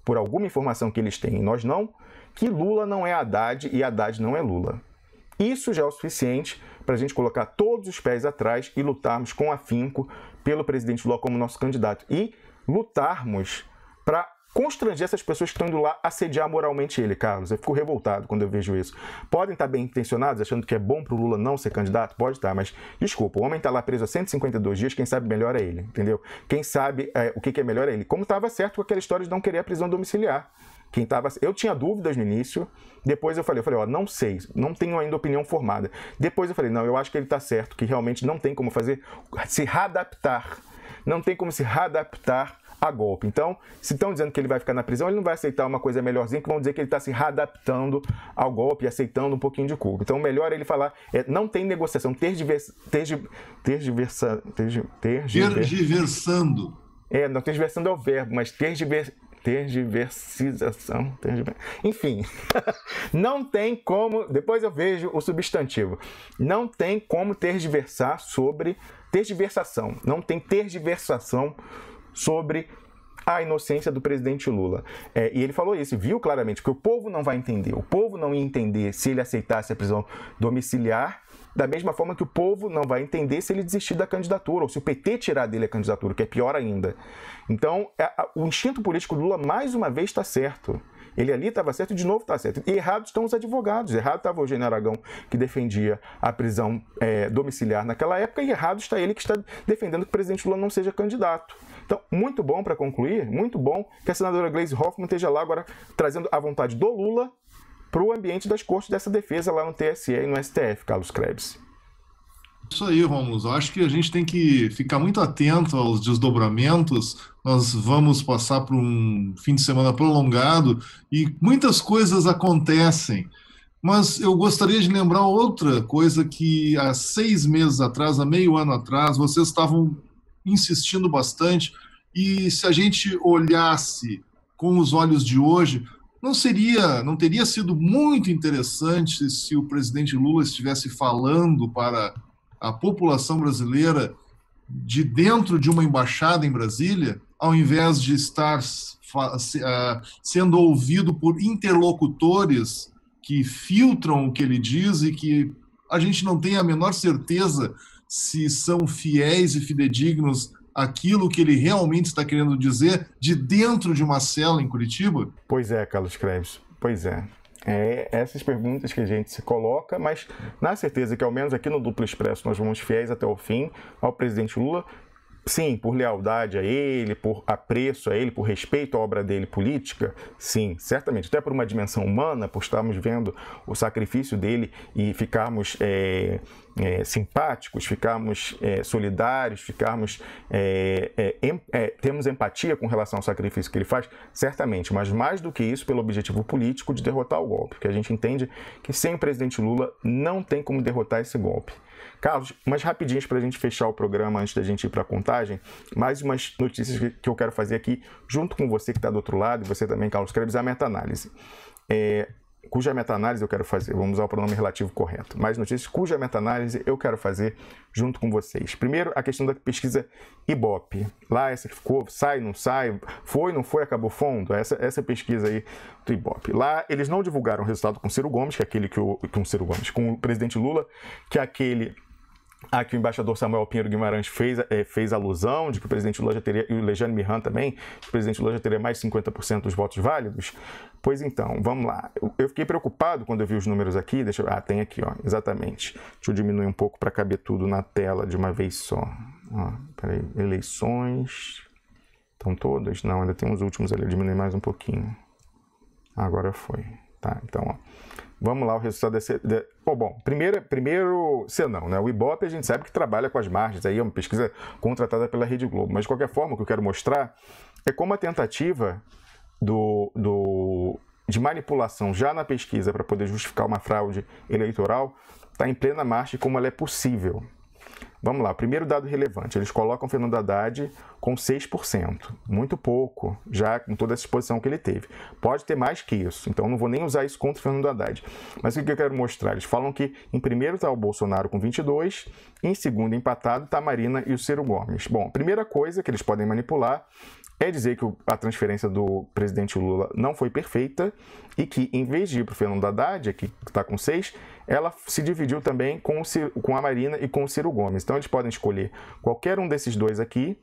Speaker 2: por alguma informação que eles têm e nós não, que Lula não é Haddad e Haddad não é Lula. Isso já é o suficiente para a gente colocar todos os pés atrás e lutarmos com afinco pelo presidente Lula como nosso candidato e lutarmos para constranger essas pessoas que estão indo lá assediar moralmente ele, Carlos. Eu fico revoltado quando eu vejo isso. Podem estar bem intencionados, achando que é bom para o Lula não ser candidato? Pode estar, mas desculpa, o homem está lá preso há 152 dias, quem sabe melhor é ele, entendeu? Quem sabe é, o que, que é melhor é ele. Como estava certo com aquela história de não querer a prisão domiciliar. Quem tava, eu tinha dúvidas no início, depois eu falei, eu falei, ó, não sei, não tenho ainda opinião formada. Depois eu falei, não, eu acho que ele está certo, que realmente não tem como fazer, se readaptar. Não tem como se readaptar a golpe. Então, se estão dizendo que ele vai ficar na prisão, ele não vai aceitar uma coisa melhorzinha, que vão dizer que ele está se readaptando ao golpe, aceitando um pouquinho de culpa. Então, melhor é ele falar, é, não tem negociação, ter diversa, ter, ter diversa, ter, ter, tergiversando. É, não tergiversando é o verbo, mas tergiver, tergiversização, tergiver... enfim, não tem como, depois eu vejo o substantivo, não tem como tergiversar sobre tergiversação, não tem tergiversação sobre a inocência do presidente Lula. É, e ele falou isso, viu claramente, que o povo não vai entender. O povo não ia entender se ele aceitasse a prisão domiciliar, da mesma forma que o povo não vai entender se ele desistir da candidatura, ou se o PT tirar dele a candidatura, que é pior ainda. Então, é, a, o instinto político do Lula, mais uma vez, está certo. Ele ali estava certo e de novo está certo. E errados estão os advogados. Errado estava o Eugênio Aragão, que defendia a prisão é, domiciliar naquela época, e errado está ele que está defendendo que o presidente Lula não seja candidato. Então, muito bom para concluir, muito bom que a senadora Gleisi Hoffman esteja lá agora trazendo a vontade do Lula para o ambiente das cortes dessa defesa lá no TSE e no STF, Carlos Krebs.
Speaker 1: Isso aí, Romulo. Acho que a gente tem que ficar muito atento aos desdobramentos. Nós vamos passar por um fim de semana prolongado e muitas coisas acontecem. Mas eu gostaria de lembrar outra coisa que há seis meses atrás, há meio ano atrás, vocês estavam insistindo bastante. E se a gente olhasse com os olhos de hoje, não seria, não teria sido muito interessante se o presidente Lula estivesse falando para a população brasileira de dentro de uma embaixada em Brasília, ao invés de estar ah, sendo ouvido por interlocutores que filtram o que ele diz e que a gente não tem a menor certeza se são fiéis e fidedignos aquilo que ele realmente está querendo dizer de dentro de uma cela em Curitiba?
Speaker 2: Pois é, Carlos Krebs, pois é. É essas perguntas que a gente se coloca, mas na certeza que, ao menos aqui no Duplo Expresso, nós vamos fiéis até o fim ao presidente Lula Sim, por lealdade a ele, por apreço a ele, por respeito à obra dele política, sim, certamente. Até por uma dimensão humana, por estarmos vendo o sacrifício dele e ficarmos é, é, simpáticos, ficarmos é, solidários, ficarmos em, temos empatia com relação ao sacrifício que ele faz, certamente. Mas mais do que isso, pelo objetivo político de derrotar o golpe, porque a gente entende que sem o presidente Lula não tem como derrotar esse golpe. Carlos, mas rapidinhas para a gente fechar o programa antes da gente ir para a contagem, mais umas notícias que eu quero fazer aqui, junto com você que está do outro lado, e você também, Carlos Krebs, a meta-análise. É, cuja meta-análise eu quero fazer, vamos usar o pronome relativo correto, mais notícias cuja meta-análise eu quero fazer junto com vocês. Primeiro, a questão da pesquisa Ibope. Lá, essa que ficou, sai, não sai, foi, não foi, acabou fundo, essa, essa pesquisa aí do Ibope. Lá, eles não divulgaram o resultado com Ciro Gomes, que é aquele que o, com Ciro Gomes, com o presidente Lula, que é aquele a que o embaixador Samuel Pinheiro Guimarães fez, é, fez alusão, de que o presidente Lula já teria, e o Lejane Mihan também, que o presidente Lula já teria mais de 50% dos votos válidos. Pois então, vamos lá. Eu, eu, fiquei preocupado quando eu vi os números aqui. Deixa eu, ah, tem aqui, ó, exatamente. Deixa eu diminuir um pouco para caber tudo na tela de uma vez só. Ó, peraí, eleições. Estão todas? Não, ainda tem uns últimos ali. Diminui mais um pouquinho. Agora foi. Tá, então, ó. Vamos lá, o resultado desse. De... bom, primeiro, primeiro senão, né? O Ibope a gente sabe que trabalha com as margens, aí é uma pesquisa contratada pela Rede Globo. Mas de qualquer forma, o que eu quero mostrar é como a tentativa do, do, de manipulação já na pesquisa para poder justificar uma fraude eleitoral está em plena marcha e como ela é possível. Vamos lá, primeiro dado relevante. Eles colocam Fernando Haddad com 6%. Muito pouco, já com toda essa exposição que ele teve. Pode ter mais que isso, então não vou nem usar isso contra o Fernando Haddad. Mas o que eu quero mostrar? Eles falam que em primeiro está o Bolsonaro com 22, em segundo empatado está Marina e o Ciro Gomes. Bom, a primeira coisa que eles podem manipular é dizer que a transferência do presidente Lula não foi perfeita e que, em vez de ir para o Fernando Haddad, que está com seis, ela se dividiu também com, o Ciro, com a Marina e com o Ciro Gomes. Então, eles podem escolher qualquer um desses dois aqui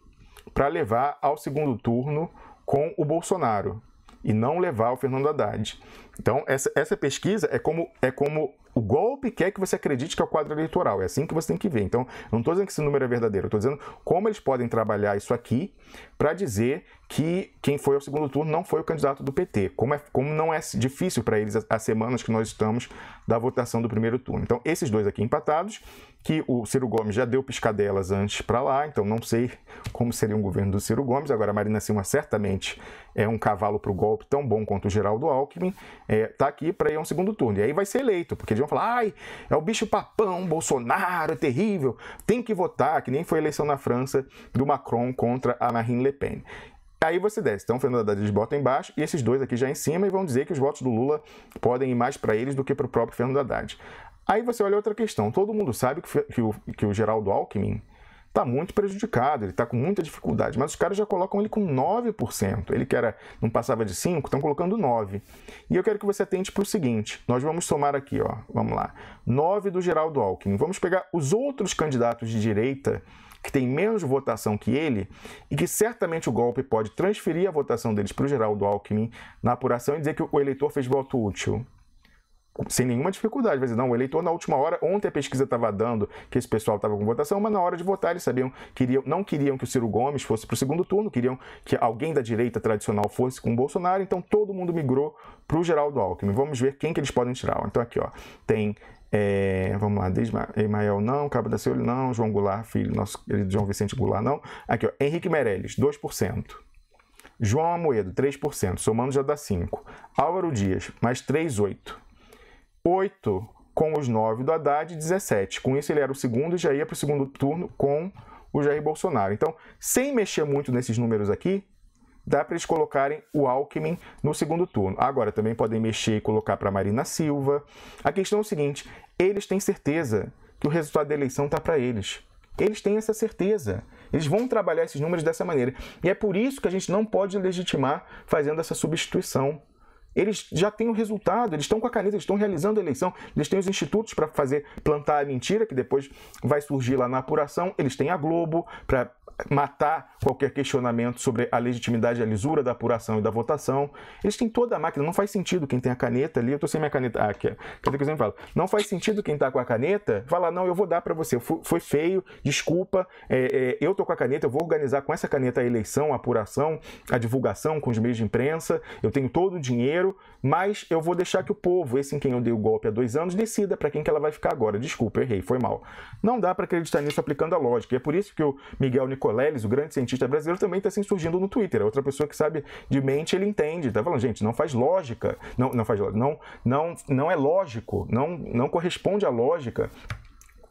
Speaker 2: para levar ao segundo turno com o Bolsonaro e não levar o Fernando Haddad. Então, essa, essa pesquisa é como, é como o golpe quer que você acredite que é o quadro eleitoral. É assim que você tem que ver. Então, não estou dizendo que esse número é verdadeiro. Estou dizendo como eles podem trabalhar isso aqui para dizer que quem foi ao segundo turno não foi o candidato do PT. Como, é, como não é difícil para eles as semanas que nós estamos da votação do primeiro turno. Então, esses dois aqui empatados, que o Ciro Gomes já deu piscadelas antes para lá, então não sei como seria um governo do Ciro Gomes. Agora, a Marina Silva certamente é um cavalo para o golpe tão bom quanto o Geraldo Alckmin. Está é, tá aqui para ir ao segundo turno. E aí vai ser eleito, porque de falar, ai, é o bicho papão, Bolsonaro, é terrível, tem que votar, que nem foi a eleição na França do Macron contra a Marine Le Pen. Aí você desce. Então, Fernando Haddad eles botam embaixo e esses dois aqui já em cima e vão dizer que os votos do Lula podem ir mais para eles do que para o próprio Fernando Haddad. Aí você olha outra questão. Todo mundo sabe que, que, o, que o Geraldo Alckmin está muito prejudicado, ele está com muita dificuldade. Mas os caras já colocam ele com 9%. Ele que era, não passava de 5%, estão colocando 9%. E eu quero que você atente para o seguinte: nós vamos somar aqui, ó, vamos lá, 9 do Geraldo Alckmin. Vamos pegar os outros candidatos de direita que tem menos votação que ele e que certamente o golpe pode transferir a votação deles para o Geraldo Alckmin na apuração e dizer que o eleitor fez voto útil sem nenhuma dificuldade. Vai dizer, não, o eleitor na última hora, ontem a pesquisa estava dando que esse pessoal estava com votação, mas na hora de votar eles sabiam, queriam, não queriam que o Ciro Gomes fosse para o segundo turno, queriam que alguém da direita tradicional fosse com o Bolsonaro, então todo mundo migrou para o Geraldo Alckmin. Vamos ver quem que eles podem tirar. Então aqui, ó, tem é, vamos lá, Ismael não, Cabo da Ciolo não, João Goulart, filho, nosso querido João Vicente Goulart não. Aqui, ó, Henrique Meirelles, 2%. João Amoedo, 3%, somando já dá 5%. Álvaro Dias, mais 3,8%. 8 com os 9 do Haddad e 17. Com isso, ele era o segundo e já ia para o segundo turno com o Jair Bolsonaro. Então, sem mexer muito nesses números aqui, dá para eles colocarem o Alckmin no segundo turno. Agora, também podem mexer e colocar para Marina Silva. A questão é o seguinte: eles têm certeza que o resultado da eleição está para eles. Eles têm essa certeza. Eles vão trabalhar esses números dessa maneira. E é por isso que a gente não pode legitimar fazendo essa substituição eles já têm o resultado, eles estão com a caneta, eles estão realizando a eleição, eles têm os institutos para fazer plantar a mentira, que depois vai surgir lá na apuração, eles têm a Globo para matar qualquer questionamento sobre a legitimidade, a lisura da apuração e da votação. Eles têm toda a máquina, não faz sentido quem tem a caneta ali, eu tô sem minha caneta, ah, aqui, é. que eu sempre falo? Não faz sentido quem tá com a caneta falar, não, eu vou dar para você, foi feio, desculpa, é, é, eu tô com a caneta, eu vou organizar com essa caneta a eleição, a apuração, a divulgação com os meios de imprensa, eu tenho todo o dinheiro, mas eu vou deixar que o povo, esse em quem eu dei o golpe há dois anos, decida para quem que ela vai ficar agora. Desculpa, errei, foi mal. Não dá para acreditar nisso aplicando a lógica, e é por isso que o Miguel Nicolau Paulo Leles, o grande cientista brasileiro, também está se insurgindo no Twitter. É outra pessoa que sabe de mente, ele entende. Está falando, gente, não faz lógica. Não, não faz Não, não, não é lógico. Não, não corresponde à lógica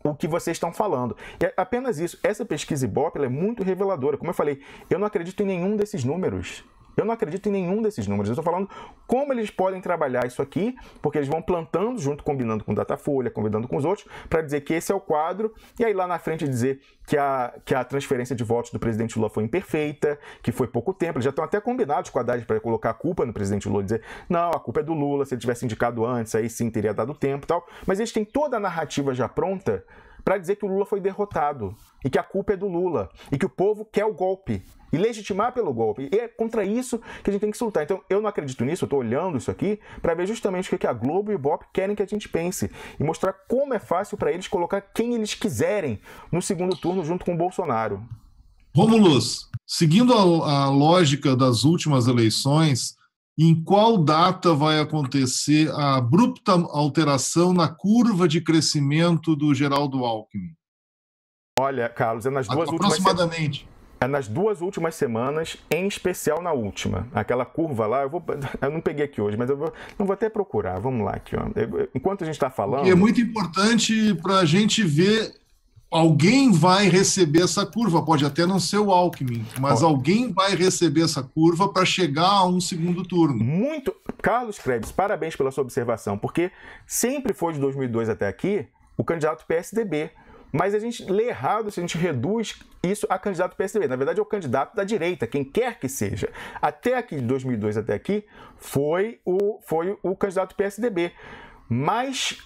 Speaker 2: o que vocês estão falando. É apenas isso. Essa pesquisa Ibope é muito reveladora. Como eu falei, eu não acredito em nenhum desses números. Eu não acredito em nenhum desses números. Eu estou falando como eles podem trabalhar isso aqui, porque eles vão plantando junto, combinando com Datafolha, combinando com os outros, para dizer que esse é o quadro, e aí lá na frente dizer que a, que a transferência de votos do presidente Lula foi imperfeita, que foi pouco tempo. Eles já estão até combinados com a Haddad para colocar a culpa no presidente Lula, dizer, não, a culpa é do Lula, se ele tivesse indicado antes, aí sim teria dado tempo e tal. Mas eles têm toda a narrativa já pronta para dizer que o Lula foi derrotado e que a culpa é do Lula e que o povo quer o golpe e legitimar pelo golpe. E é contra isso que a gente tem que se lutar. Então, eu não acredito nisso, eu estou olhando isso aqui para ver justamente o que a Globo e o Bop querem que a gente pense e mostrar como é fácil para eles colocar quem eles quiserem no segundo turno junto com o Bolsonaro. Romulus,
Speaker 1: seguindo a, a lógica das últimas eleições, em qual data vai acontecer a abrupta alteração na curva de crescimento do Geraldo Alckmin?
Speaker 2: Olha, Carlos, é nas duas últimas. Aproximadamente. É nas duas últimas semanas, em especial na última. Aquela curva lá, eu, vou, eu não peguei aqui hoje, mas eu vou, não vou até procurar. Vamos lá aqui. Ó. Enquanto a gente está falando. E é muito
Speaker 1: importante para a gente ver. Alguém vai receber essa curva, pode até não ser o Alckmin,
Speaker 2: mas ó. alguém vai receber essa curva para chegar a um segundo turno. Muito. Carlos Krebs, parabéns pela sua observação, porque sempre foi de 2002 até aqui o candidato PSDB. Mas a gente lê errado se a gente reduz isso a candidato do PSDB. Na verdade, é o candidato da direita, quem quer que seja. Até aqui, de 2002 até aqui, foi o, foi o candidato do PSDB. Mas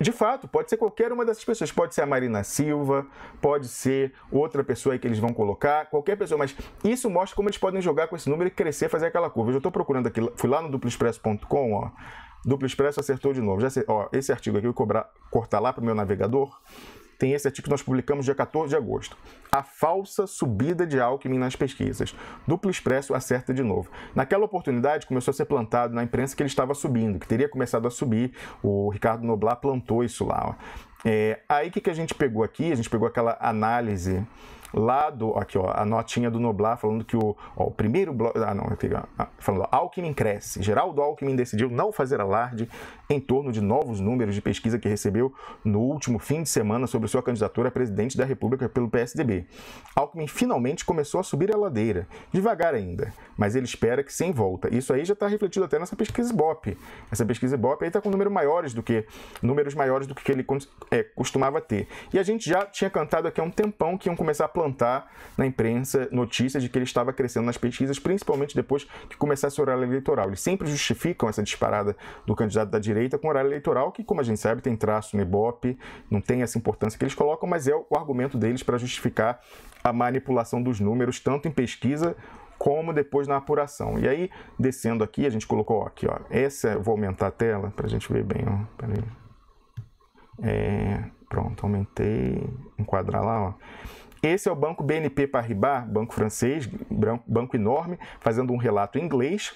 Speaker 2: de fato, pode ser qualquer uma dessas pessoas. Pode ser a Marina Silva, pode ser outra pessoa aí que eles vão colocar, qualquer pessoa. Mas isso mostra como eles podem jogar com esse número e crescer, fazer aquela curva. Eu já estou procurando aqui, fui lá no duploexpresso.com, ó. Duplo Expresso acertou de novo. Já, ó, esse artigo aqui eu vou cobrar, cortar lá para o meu navegador tem esse artigo que nós publicamos dia 14 de agosto. A falsa subida de Alckmin nas pesquisas. Duplo Expresso acerta de novo. Naquela oportunidade, começou a ser plantado na imprensa que ele estava subindo, que teria começado a subir. O Ricardo Noblar plantou isso lá. É, aí o que, que a gente pegou aqui? A gente pegou aquela análise lá do. Aqui, ó, a notinha do Noblar falando que o, ó, o primeiro bloco. Ah, não, aqui, ó, ah, falando, ó, Alckmin cresce. Geraldo Alckmin decidiu não fazer alarde em torno de novos números de pesquisa que recebeu no último fim de semana sobre sua candidatura a presidente da República pelo PSDB. Alckmin finalmente começou a subir a ladeira, devagar ainda, mas ele espera que sem volta. Isso aí já está refletido até nessa pesquisa Ibope. Essa pesquisa Ibope aí está com números maiores do que números maiores do que ele é, costumava ter. E a gente já tinha cantado aqui há um tempão que iam começar a plantar na imprensa notícias de que ele estava crescendo nas pesquisas, principalmente depois que começasse o horário eleitoral. Eles sempre justificam essa disparada do candidato da direita com o horário eleitoral, que, como a gente sabe, tem traço no Ibope, não tem essa importância que eles colocam, mas é o argumento deles para justificar a manipulação dos números, tanto em pesquisa como depois na apuração. E aí, descendo aqui, a gente colocou ó, aqui, ó. Essa, vou aumentar a tela para a gente ver bem, ó. Peraí. É, pronto, aumentei. Enquadrar lá, ó. Esse é o banco BNP Paribas, banco francês, branco, banco enorme, fazendo um relato em inglês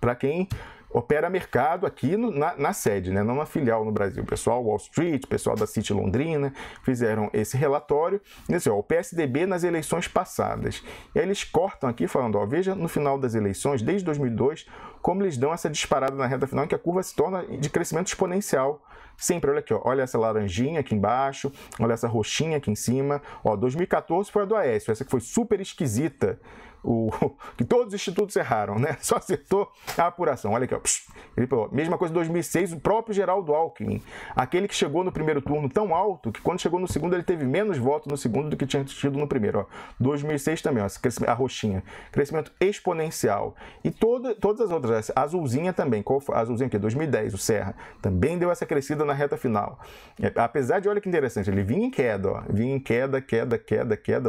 Speaker 2: para quem opera mercado aqui no, na, na, sede, né, numa filial no Brasil. pessoal Wall Street, pessoal da City Londrina fizeram esse relatório. assim, ó, o PSDB nas eleições passadas. E aí eles cortam aqui falando, ó, veja no final das eleições, desde 2002, como eles dão essa disparada na reta final em que a curva se torna de crescimento exponencial. Sempre, olha aqui, ó, olha essa laranjinha aqui embaixo, olha essa roxinha aqui em cima. Ó, 2014 foi a do Aécio, essa que foi super esquisita o, que todos os institutos erraram, né? Só acertou a apuração. Olha aqui, ó. Ele falou, mesma coisa em 2006, o próprio Geraldo Alckmin, aquele que chegou no primeiro turno tão alto que quando chegou no segundo ele teve menos votos no segundo do que tinha tido no primeiro. Ó. 2006 também, ó, a roxinha, crescimento exponencial e toda, todas as outras, a azulzinha também. Qual foi? A azulzinha que 2010, o Serra também deu essa crescida na reta final. É, apesar de olha que interessante, ele vinha em queda, ó, vinha em queda, queda, queda, queda.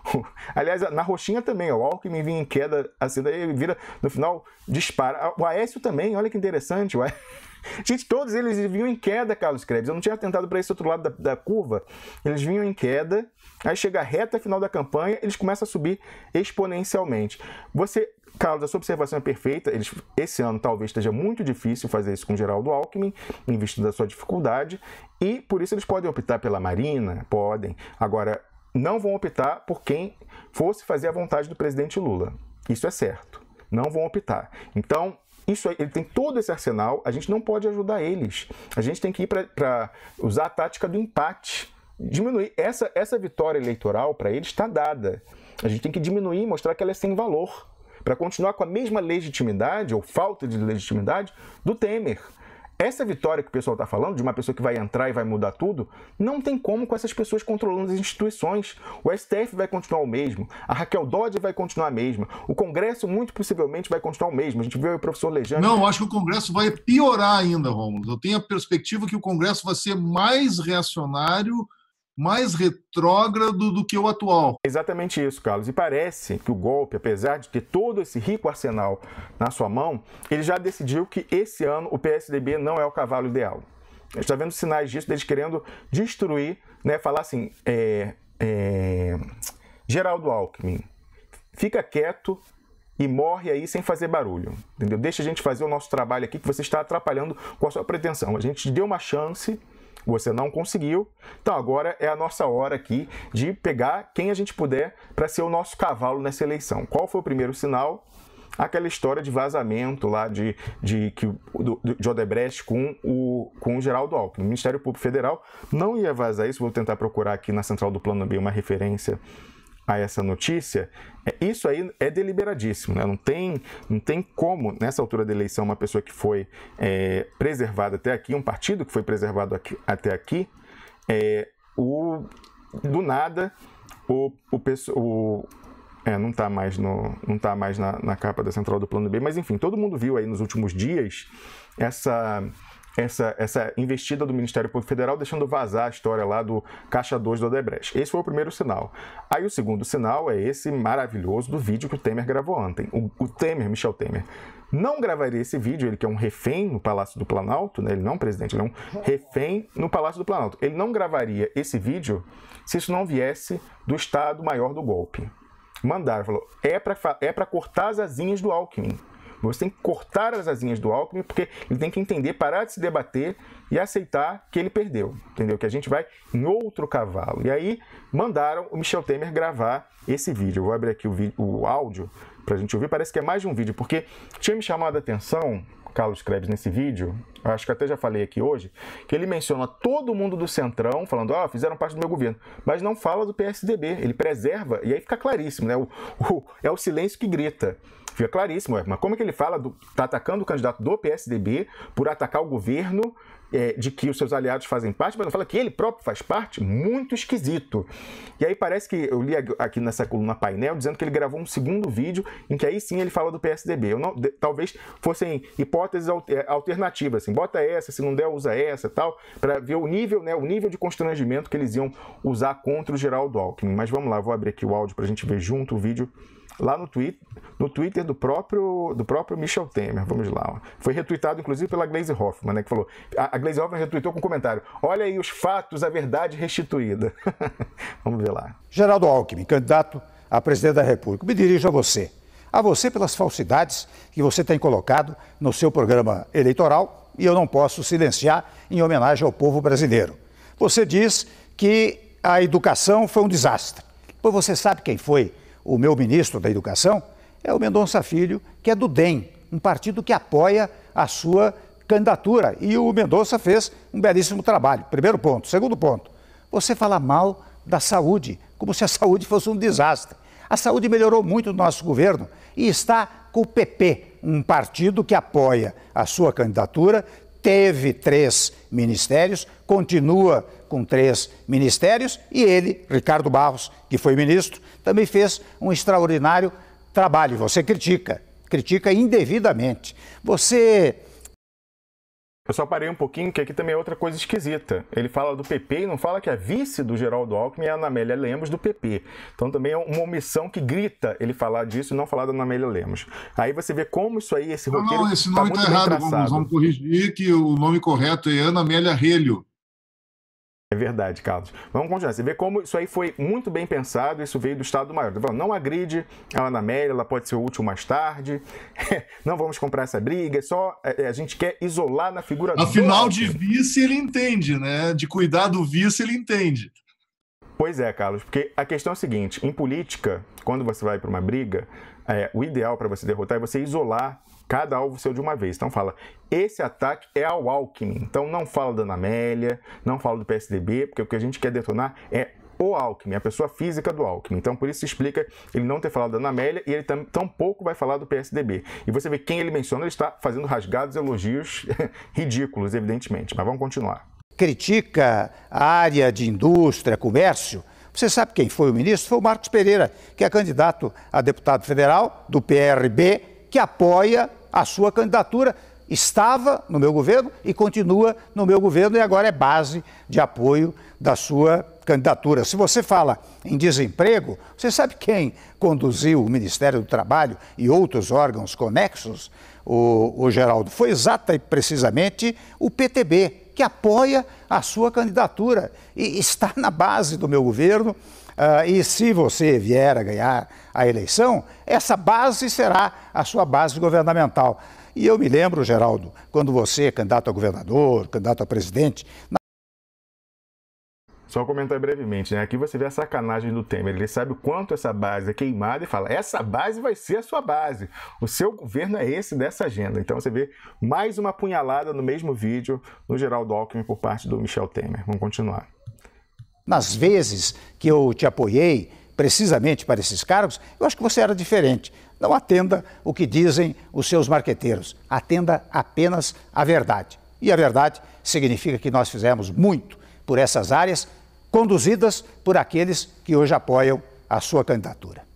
Speaker 2: Aliás, na roxinha também, ó, o Alckmin vinha em queda, assim, daí ele vira, no final, dispara. O Aécio também, olha que interessante, o Gente, todos eles vinham em queda, Carlos Krebs. Eu não tinha tentado para esse outro lado da, da, curva. Eles vinham em queda, aí chega a reta final da campanha, eles começam a subir exponencialmente. Você, Carlos, a sua observação é perfeita. Eles, esse ano talvez esteja muito difícil fazer isso com Geraldo Alckmin, em vista da sua dificuldade, e por isso eles podem optar pela Marina, podem. Agora, não vão optar por quem fosse fazer a vontade do presidente Lula. Isso é certo. Não vão optar. Então, isso ele tem todo esse arsenal, a gente não pode ajudar eles. A gente tem que ir para usar a tática do empate. Diminuir. Essa, essa vitória eleitoral para eles está dada. A gente tem que diminuir e mostrar que ela é sem valor. Para continuar com a mesma legitimidade, ou falta de legitimidade, do Temer. Essa vitória que o pessoal está falando, de uma pessoa que vai entrar e vai mudar tudo, não tem como com essas pessoas controlando as instituições. O STF vai continuar o mesmo, a Raquel Dodge vai continuar a mesma, o Congresso muito possivelmente vai continuar o mesmo. A gente viu o professor Lejano. Não, acho que
Speaker 1: o Congresso vai piorar ainda, Romulo. Eu tenho a perspectiva que o Congresso vai ser mais reacionário
Speaker 2: mais retrógrado do que o atual. exatamente isso, Carlos. E parece que o golpe, apesar de ter todo esse rico arsenal na sua mão, ele já decidiu que esse ano o PSDB não é o cavalo ideal. A gente está vendo sinais disso, deles querendo destruir, né, falar assim, é, é, Geraldo Alckmin, fica quieto, e morre aí sem fazer barulho. Entendeu? Deixa a gente fazer o nosso trabalho aqui que você está atrapalhando com a sua pretensão. A gente deu uma chance, você não conseguiu. Então agora é a nossa hora aqui de pegar quem a gente puder para ser o nosso cavalo nessa eleição. Qual foi o primeiro sinal? Aquela história de vazamento lá de, de, que, de Odebrecht com o, com o Geraldo Alckmin. O Ministério Público Federal não ia vazar isso. Vou tentar procurar aqui na central do Plano B uma referência a essa notícia, é, isso aí é deliberadíssimo, né? não, tem, não tem como, nessa altura da eleição, uma pessoa que foi é, preservada até aqui, um partido que foi preservado aqui, até aqui, é, o, do nada, o, o, o é, não está mais, no, não tá mais na, na capa da central do Plano B, mas enfim, todo mundo viu aí nos últimos dias essa essa, essa investida do Ministério Público Federal, deixando vazar a história lá do Caixa 2 do Odebrecht. Esse foi o primeiro sinal. Aí o segundo sinal é esse maravilhoso do vídeo que o Temer gravou ontem. O, o Temer, Michel Temer, não gravaria esse vídeo, ele que é um refém no Palácio do Planalto, né? ele não é um presidente, ele é um refém no Palácio do Planalto. Ele não gravaria esse vídeo se isso não viesse do Estado Maior do golpe. Mandaram, falou, é para é cortar as asinhas do Alckmin. Você tem que cortar as asinhas do Alckmin, porque ele tem que entender, parar de se debater e aceitar que ele perdeu, entendeu? Que a gente vai em outro cavalo. E aí mandaram o Michel Temer gravar esse vídeo. Eu vou abrir aqui o, vídeo, o áudio para a gente ouvir. Parece que é mais de um vídeo, porque tinha me chamado a atenção Carlos Krebs nesse vídeo, acho que até já falei aqui hoje, que ele menciona todo mundo do Centrão, falando, ah, fizeram parte do meu governo, mas não fala do PSDB, ele preserva, e aí fica claríssimo, né? O, o, é o silêncio que grita fica claríssimo. É. Mas como é que ele fala? Está atacando o candidato do PSDB por atacar o governo é, de que os seus aliados fazem parte, mas não fala que ele próprio faz parte? Muito esquisito. E aí parece que eu li aqui nessa coluna painel dizendo que ele gravou um segundo vídeo em que aí sim ele fala do PSDB. Não, de, talvez fossem hipóteses é, alternativas, assim, bota essa, se não der, usa essa tal, para ver o nível, né, o nível de constrangimento que eles iam usar contra o Geraldo Alckmin. Mas vamos lá, vou abrir aqui o áudio para a gente ver junto o vídeo lá no Twitter, no Twitter do próprio, do próprio Michel Temer. Vamos lá. Ó. Foi retweetado, inclusive, pela Glaze Hoffman, né? Que falou. A, a Glaze Hoffman retweetou com um comentário: Olha aí os fatos, a verdade
Speaker 3: restituída. Vamos ver lá. Geraldo Alckmin, candidato a presidente da República, me dirijo a você. A você pelas falsidades que você tem colocado no seu programa eleitoral e eu não posso silenciar em homenagem ao povo brasileiro. Você diz que a educação foi um desastre. Pois você sabe quem foi o meu ministro da Educação é o Mendonça Filho, que é do DEM, um partido que apoia a sua candidatura. E o Mendonça fez um belíssimo trabalho. Primeiro ponto. Segundo ponto, você fala mal da saúde, como se a saúde fosse um desastre. A saúde melhorou muito no nosso governo e está com o PP, um partido que apoia a sua candidatura, teve três ministérios, continua com três ministérios e ele, Ricardo Barros, que foi ministro, também fez um extraordinário trabalho. Você critica, critica indevidamente. Você
Speaker 2: eu só parei um pouquinho, que aqui também é outra coisa esquisita. Ele fala do PP e não fala que a vice do Geraldo Alckmin é a Anamélia Lemos do PP. Então também é uma omissão que grita ele falar disso e não falar da Anamélia Lemos. Aí você vê como isso aí, esse roteiro. Não, não esse tá nome está tá errado. Vamos, vamos, corrigir que o nome correto é Anamélia Relho. É verdade, Carlos. Vamos continuar. Você vê como isso aí foi muito bem pensado, isso veio do Estado Maior. Tá não agride ela na Amélia, ela pode ser útil mais tarde. Não vamos comprar essa briga, é só é, é, a gente quer isolar na figura Afinal, do... de vice ele entende, né? De cuidar do vice ele entende. Pois é, Carlos, porque a questão é a seguinte: em política, quando você vai para uma briga, é, o ideal para você derrotar é você isolar cada alvo seu de uma vez. Então fala, esse ataque é ao Alckmin. Então não fala da Ana Amélia, não fala do PSDB, porque o que a gente quer detonar é o Alckmin, a pessoa física do Alckmin. Então, por isso explica ele não ter falado da Ana Amélia e ele tampouco vai falar do PSDB. E você vê quem ele menciona, ele está fazendo rasgados
Speaker 3: elogios ridículos, evidentemente. Mas vamos continuar. Critica a área de indústria, comércio. Você sabe quem foi o ministro? Foi o Marcos Pereira, que é candidato a deputado federal do PRB, que apoia a sua candidatura estava no meu governo e continua no meu governo e agora é base de apoio da sua candidatura. Se você fala em desemprego, você sabe quem conduziu o Ministério do Trabalho e outros órgãos conexos, o, o Geraldo? Foi exata e precisamente o PTB, que apoia a sua candidatura e está na base do meu governo Uh, e se você vier a ganhar a eleição, essa base será a sua base governamental. E eu me lembro, Geraldo, quando você, candidato a governador, candidato a presidente,
Speaker 2: só comentar brevemente, né? Aqui você vê a sacanagem do Temer. Ele sabe o quanto essa base é queimada e fala: essa base vai ser a sua base. O seu governo é esse dessa agenda. Então você vê mais uma punhalada no mesmo vídeo no Geraldo Alckmin por parte do Michel Temer. Vamos continuar
Speaker 3: nas vezes que eu te apoiei precisamente para esses cargos, eu acho que você era diferente. Não atenda o que dizem os seus marqueteiros, atenda apenas a verdade. E a verdade significa que nós fizemos muito por essas áreas, conduzidas por aqueles que hoje apoiam a sua candidatura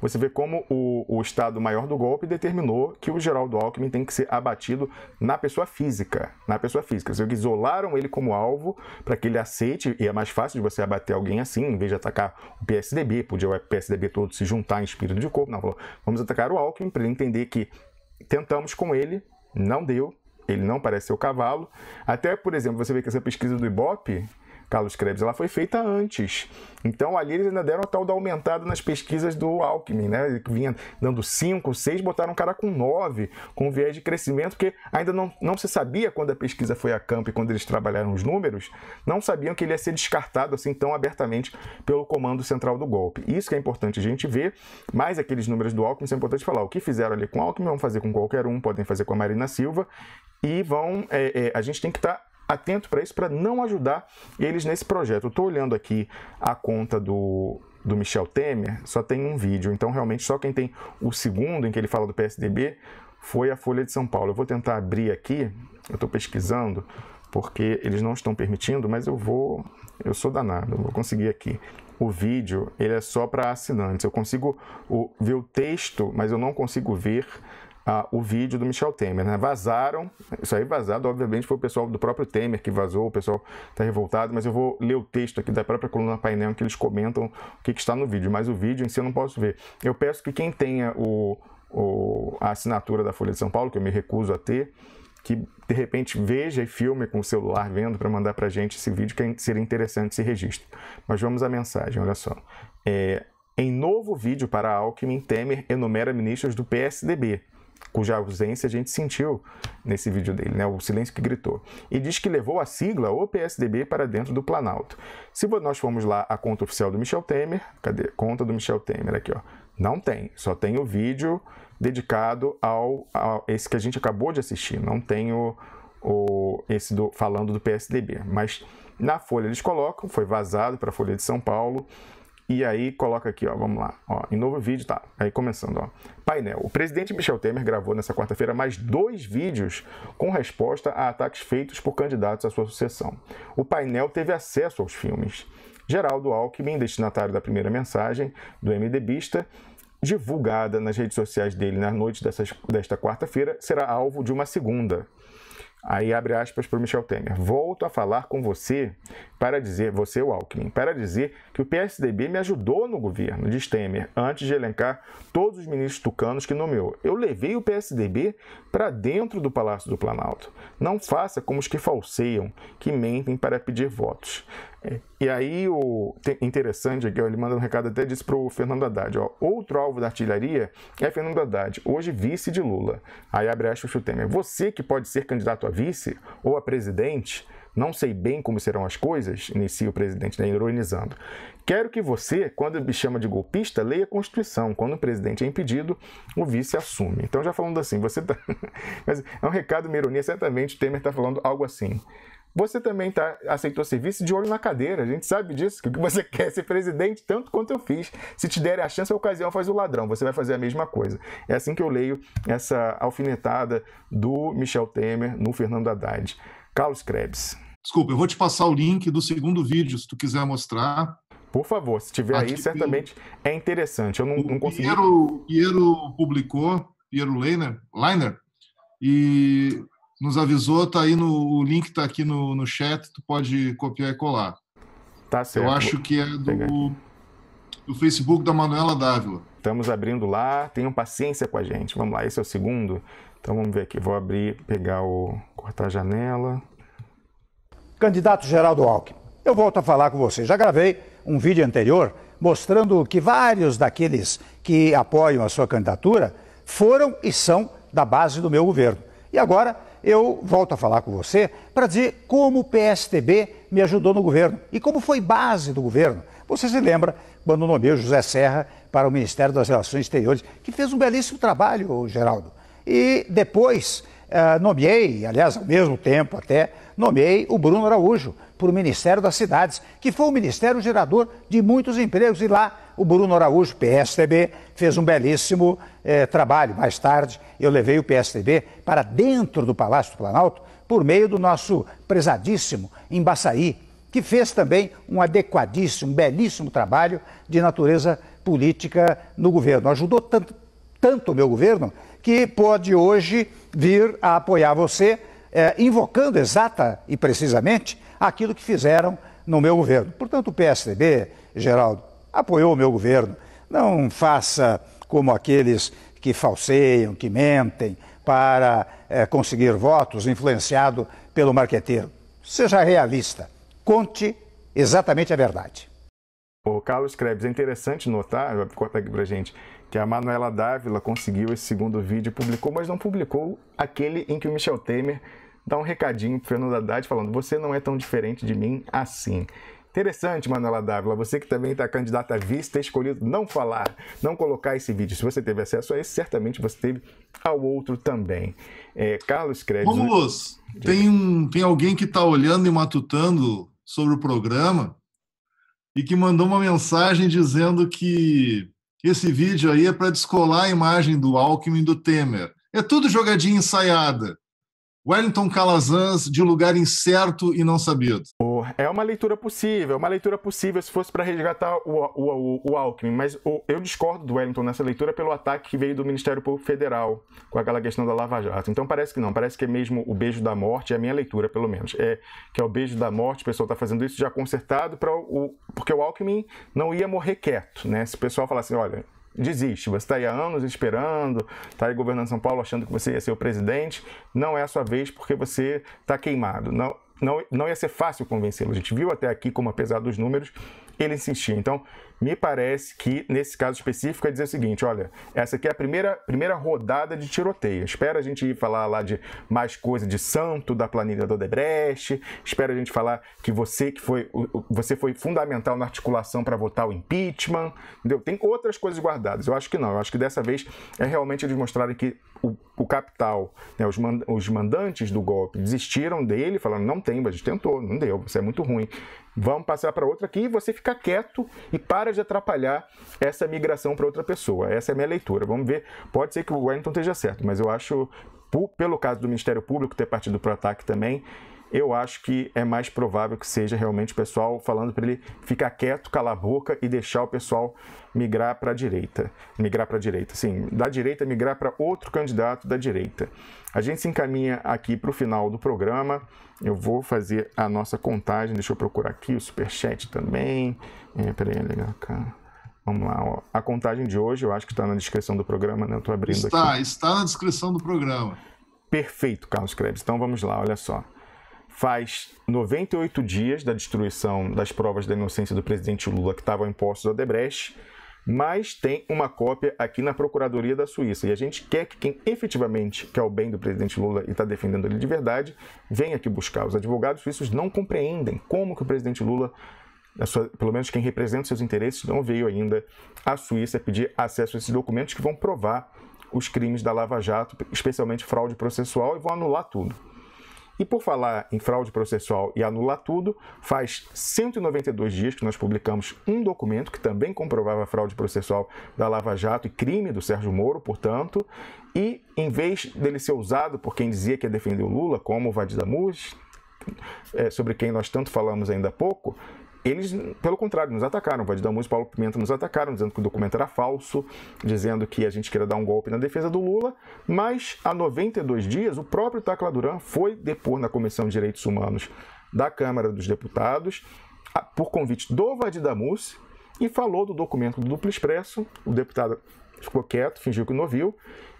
Speaker 3: você
Speaker 2: vê como o, o Estado maior do golpe determinou que o Geraldo Alckmin tem que ser abatido na pessoa física. Na pessoa física. Seja, isolaram ele como alvo para que ele aceite, e é mais fácil de você abater alguém assim, em vez de atacar o PSDB, podia o PSDB todo se juntar em espírito de corpo. Não, falou, vamos atacar o Alckmin para ele entender que tentamos com ele, não deu, ele não parece ser o cavalo. Até, por exemplo, você vê que essa pesquisa do Ibope, Carlos Krebs, ela foi feita antes. Então ali eles ainda deram a tal da aumentada nas pesquisas do Alckmin, né? Que vinha dando 5, 6, botaram um cara com 9, com viés de crescimento, porque ainda não, não se sabia quando a pesquisa foi a campo e quando eles trabalharam os números, não sabiam que ele ia ser descartado assim tão abertamente pelo comando central do golpe. Isso que é importante a gente ver, mais aqueles números do Alckmin, isso é importante falar. O que fizeram ali com o Alckmin, vão fazer com qualquer um, podem fazer com a Marina Silva, e vão. É, é, a gente tem que estar. Tá atento para isso, para não ajudar eles nesse projeto. Eu estou olhando aqui a conta do, do Michel Temer, só tem um vídeo, então realmente só quem tem o segundo em que ele fala do PSDB foi a Folha de São Paulo. Eu vou tentar abrir aqui, eu estou pesquisando, porque eles não estão permitindo, mas eu vou, eu sou danado, eu vou conseguir aqui. O vídeo, ele é só para assinantes. Eu consigo o, ver o texto, mas eu não consigo ver ah, o vídeo do Michel Temer. Né? Vazaram, isso aí vazado, obviamente, foi o pessoal do próprio Temer que vazou, o pessoal está revoltado, mas eu vou ler o texto aqui da própria coluna painel que eles comentam o que, que está no vídeo, mas o vídeo em si eu não posso ver. Eu peço que quem tenha o, o, a assinatura da Folha de São Paulo, que eu me recuso a ter, que de repente veja e filme com o celular vendo para mandar para a gente esse vídeo, que é seria interessante esse registro. Mas vamos à mensagem, olha só. É, em novo vídeo para Alckmin, Temer enumera ministros do PSDB cuja ausência a gente sentiu nesse vídeo dele, né? o silêncio que gritou. E diz que levou a sigla, o PSDB, para dentro do Planalto. Se nós formos lá a conta oficial do Michel Temer, cadê? Conta do Michel Temer, aqui, ó. Não tem, só tem o vídeo dedicado ao, ao esse que a gente acabou de assistir, não tem o, o esse do, falando do PSDB, mas na Folha eles colocam, foi vazado para a Folha de São Paulo, e aí coloca aqui, ó, vamos lá, ó, em novo vídeo, tá, aí começando, ó. Painel. O presidente Michel Temer gravou nessa quarta-feira mais dois vídeos com resposta a ataques feitos por candidatos à sua sucessão. O painel teve acesso aos filmes. Geraldo Alckmin, destinatário da primeira mensagem do MDBista, divulgada nas redes sociais dele na noite dessas, desta quarta-feira, será alvo de uma segunda. Aí abre aspas para o Michel Temer. Volto a falar com você para dizer, você o Alckmin, para dizer que o PSDB me ajudou no governo, diz Temer, antes de elencar todos os ministros tucanos que nomeou. Eu levei o PSDB para dentro do Palácio do Planalto. Não faça como os que falseiam, que mentem para pedir votos. E aí, o interessante aqui, ó, ele manda um recado até disso para o Fernando Haddad. Ó, outro alvo da artilharia é Fernando Haddad, hoje vice de Lula. Aí abre a o Temer. Você que pode ser candidato a vice ou a presidente, não sei bem como serão as coisas, inicia o presidente, né, ironizando. Quero que você, quando me chama de golpista, leia a Constituição. Quando o presidente é impedido, o vice assume. Então, já falando assim, você tá... Mas é um recado, uma ironia, certamente o Temer está falando algo assim. Você também tá, aceitou serviço de olho na cadeira. A gente sabe disso, que você quer é ser presidente, tanto quanto eu fiz. Se te der a chance, a ocasião faz o ladrão. Você vai fazer a mesma coisa. É assim que eu leio essa alfinetada do Michel Temer no Fernando Haddad. Carlos Krebs. Desculpa, eu vou te passar o link do segundo vídeo, se tu quiser mostrar. Por favor, se tiver Aqui aí, certamente é interessante. Eu não, não consegui. Piero,
Speaker 1: Piero publicou, Piero Leiner, Leiner e nos avisou, tá aí no o link tá aqui no, no chat, tu pode copiar e colar.
Speaker 2: Tá certo. Eu acho que é do, do Facebook da Manuela Dávila. Estamos abrindo lá, tenham paciência com a gente. Vamos lá, esse é o segundo. Então vamos ver aqui, vou abrir, pegar o
Speaker 3: cortar a janela. Candidato Geraldo Alckmin, eu volto a falar com você. Já gravei um vídeo anterior mostrando que vários daqueles que apoiam a sua candidatura foram e são da base do meu governo. E agora eu volto a falar com você para dizer como o PSTB me ajudou no governo e como foi base do governo. Você se lembra quando nomeou José Serra para o Ministério das Relações Exteriores, que fez um belíssimo trabalho, Geraldo. E depois eh, nomeei, aliás, ao mesmo tempo até, nomeei o Bruno Araújo para o Ministério das Cidades, que foi o ministério gerador de muitos empregos. E lá o Bruno Araújo, PSTB, fez um belíssimo eh, trabalho. Mais tarde, eu levei o PSTB para dentro do Palácio do Planalto por meio do nosso prezadíssimo Embaçaí, que fez também um adequadíssimo, um belíssimo trabalho de natureza política no governo. Ajudou tanto, tanto o meu governo que pode hoje vir a apoiar você é, invocando exata e precisamente aquilo que fizeram no meu governo. Portanto, o PSDB, Geraldo, apoiou o meu governo. Não faça como aqueles que falseiam, que mentem para é, conseguir votos, influenciado pelo marqueteiro. Seja realista, conte exatamente a verdade. O Carlos Krebs, é interessante notar, conta aqui pra gente, que a
Speaker 2: Manuela Dávila conseguiu esse segundo vídeo, e publicou, mas não publicou aquele em que o Michel Temer dá um recadinho pro Fernando Haddad falando: você não é tão diferente de mim assim. Interessante, Manuela Dávila, você que também está candidata a vice, ter escolhido não falar, não colocar esse vídeo. Se você teve acesso a esse, certamente você teve ao outro também. É, Carlos Crédito. Vamos!
Speaker 1: Tem, um, tem alguém que está olhando e matutando sobre o programa e que mandou uma mensagem dizendo que esse vídeo aí é para descolar a imagem do Alckmin e do Temer. É tudo jogadinha ensaiada. Wellington Calazans de lugar incerto e não sabido.
Speaker 2: É uma leitura possível, é uma leitura possível se fosse para resgatar o, o, o, o, Alckmin, mas o, eu discordo do Wellington nessa leitura pelo ataque que veio do Ministério Público Federal com aquela questão da Lava Jato. Então parece que não, parece que é mesmo o beijo da morte, é a minha leitura pelo menos, é que é o beijo da morte, o pessoal está fazendo isso já consertado para o porque o Alckmin não ia morrer quieto, né? Se o pessoal falar assim, olha, desiste. Você está aí há anos esperando, está aí governando São Paulo achando que você ia ser o presidente. Não é a sua vez porque você está queimado. Não, não, não ia ser fácil convencê-lo. A gente viu até aqui como, apesar dos números, ele insistia. Então, me parece que nesse caso específico é dizer o seguinte: olha, essa aqui é a primeira, primeira rodada de tiroteio. Espera a gente ir falar lá de mais coisa de santo da planilha do Odebrecht. Espera a gente falar que você que foi você foi fundamental na articulação para votar o impeachment. Entendeu? Tem outras coisas guardadas. Eu acho que não. Eu acho que dessa vez é realmente eles mostrarem que o, o capital, né, os, os mandantes do golpe desistiram dele, falando: não tem, mas a gente tentou, não deu, você é muito ruim. Vamos passar para outra aqui e você fica quieto e para de atrapalhar essa migração para outra pessoa. Essa é a minha leitura. Vamos ver. Pode ser que o Wellington esteja certo, mas eu acho, pelo caso do Ministério Público ter partido para o ataque também, eu acho que é mais provável que seja realmente o pessoal falando para ele ficar quieto, calar a boca e deixar o pessoal migrar para a direita. Migrar para a direita, sim, da direita migrar para outro candidato da direita. A gente se encaminha aqui para o final do programa. Eu vou fazer a nossa contagem, deixa eu procurar aqui o superchat também. É, peraí, é legal, Vamos lá, ó. a contagem de hoje eu acho que está na descrição do programa, né? Eu estou abrindo está, aqui. Está, está na descrição do programa. Perfeito, Carlos Krebs. Então vamos lá, olha só faz 98 dias da destruição das provas da inocência do presidente Lula que estavam em ao do Odebrecht, mas tem uma cópia aqui na Procuradoria da Suíça. E a gente quer que quem efetivamente quer o bem do presidente Lula e está defendendo ele de verdade, venha aqui buscar. Os advogados suíços não compreendem como que o presidente Lula sua, pelo menos quem representa seus interesses, não veio ainda à Suíça pedir acesso a esses documentos que vão provar os crimes da Lava Jato, especialmente fraude processual, e vão anular tudo. E por falar em fraude processual e anular tudo, faz 192 dias que nós publicamos um documento que também comprovava a fraude processual da Lava Jato e crime do Sérgio Moro, portanto, e em vez dele ser usado por quem dizia que ia defender o Lula, como o Vadim é, sobre quem nós tanto falamos ainda há pouco, eles, pelo contrário, nos atacaram. Vadidamus e Paulo Pimenta nos atacaram, dizendo que o documento era falso, dizendo que a gente queria dar um golpe na defesa do Lula, mas há 92 dias o próprio Tacla Duran foi depor na Comissão de Direitos Humanos da Câmara dos Deputados, por convite do Vadidamus, e falou do documento do duplo expresso. O deputado ficou quieto, fingiu que não viu,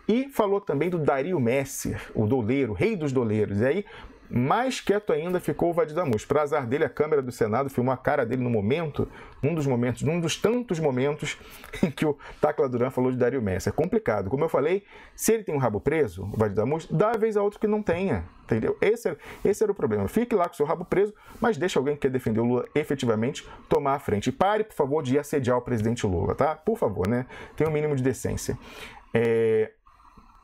Speaker 2: e falou também do Dario Messer, o doleiro, o rei dos doleiros. E aí mais quieto ainda ficou o Vadidamus. Para azar dele, a câmera do Senado filmou a cara dele no momento, um dos momentos, um dos tantos momentos em que o Tacla Duran falou de Dario Messi. É complicado. Como eu falei, se ele tem um rabo preso, o Vadidamus, dá a vez a outro que não tenha. Entendeu? Esse, esse era o problema. Fique lá com o seu rabo preso, mas deixe alguém que quer defender o Lula efetivamente tomar a frente. E pare, por favor, de assediar o presidente Lula, tá? Por favor, né? Tem um mínimo de decência. É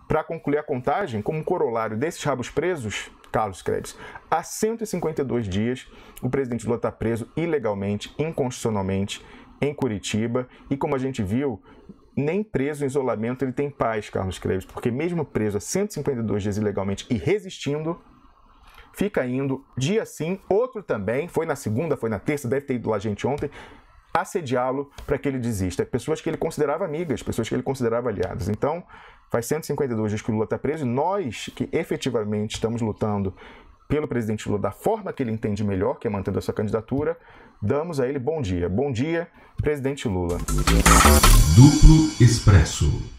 Speaker 2: para concluir a contagem, como corolário desses rabos presos, Carlos Krebs, há 152 dias o presidente Lula está preso ilegalmente, inconstitucionalmente, em Curitiba. E como a gente viu, nem preso em isolamento ele tem paz, Carlos Krebs, porque mesmo preso há 152 dias ilegalmente e resistindo, fica indo dia sim, outro também, foi na segunda, foi na terça, deve ter ido lá gente ontem, assediá-lo para que ele desista. Pessoas que ele considerava amigas, pessoas que ele considerava aliadas. Então, Faz 152 dias que o Lula está preso e nós que efetivamente estamos lutando pelo presidente Lula da forma que ele entende melhor, que é mantendo a sua candidatura, damos a ele bom dia. Bom dia, presidente Lula.
Speaker 1: Duplo Expresso.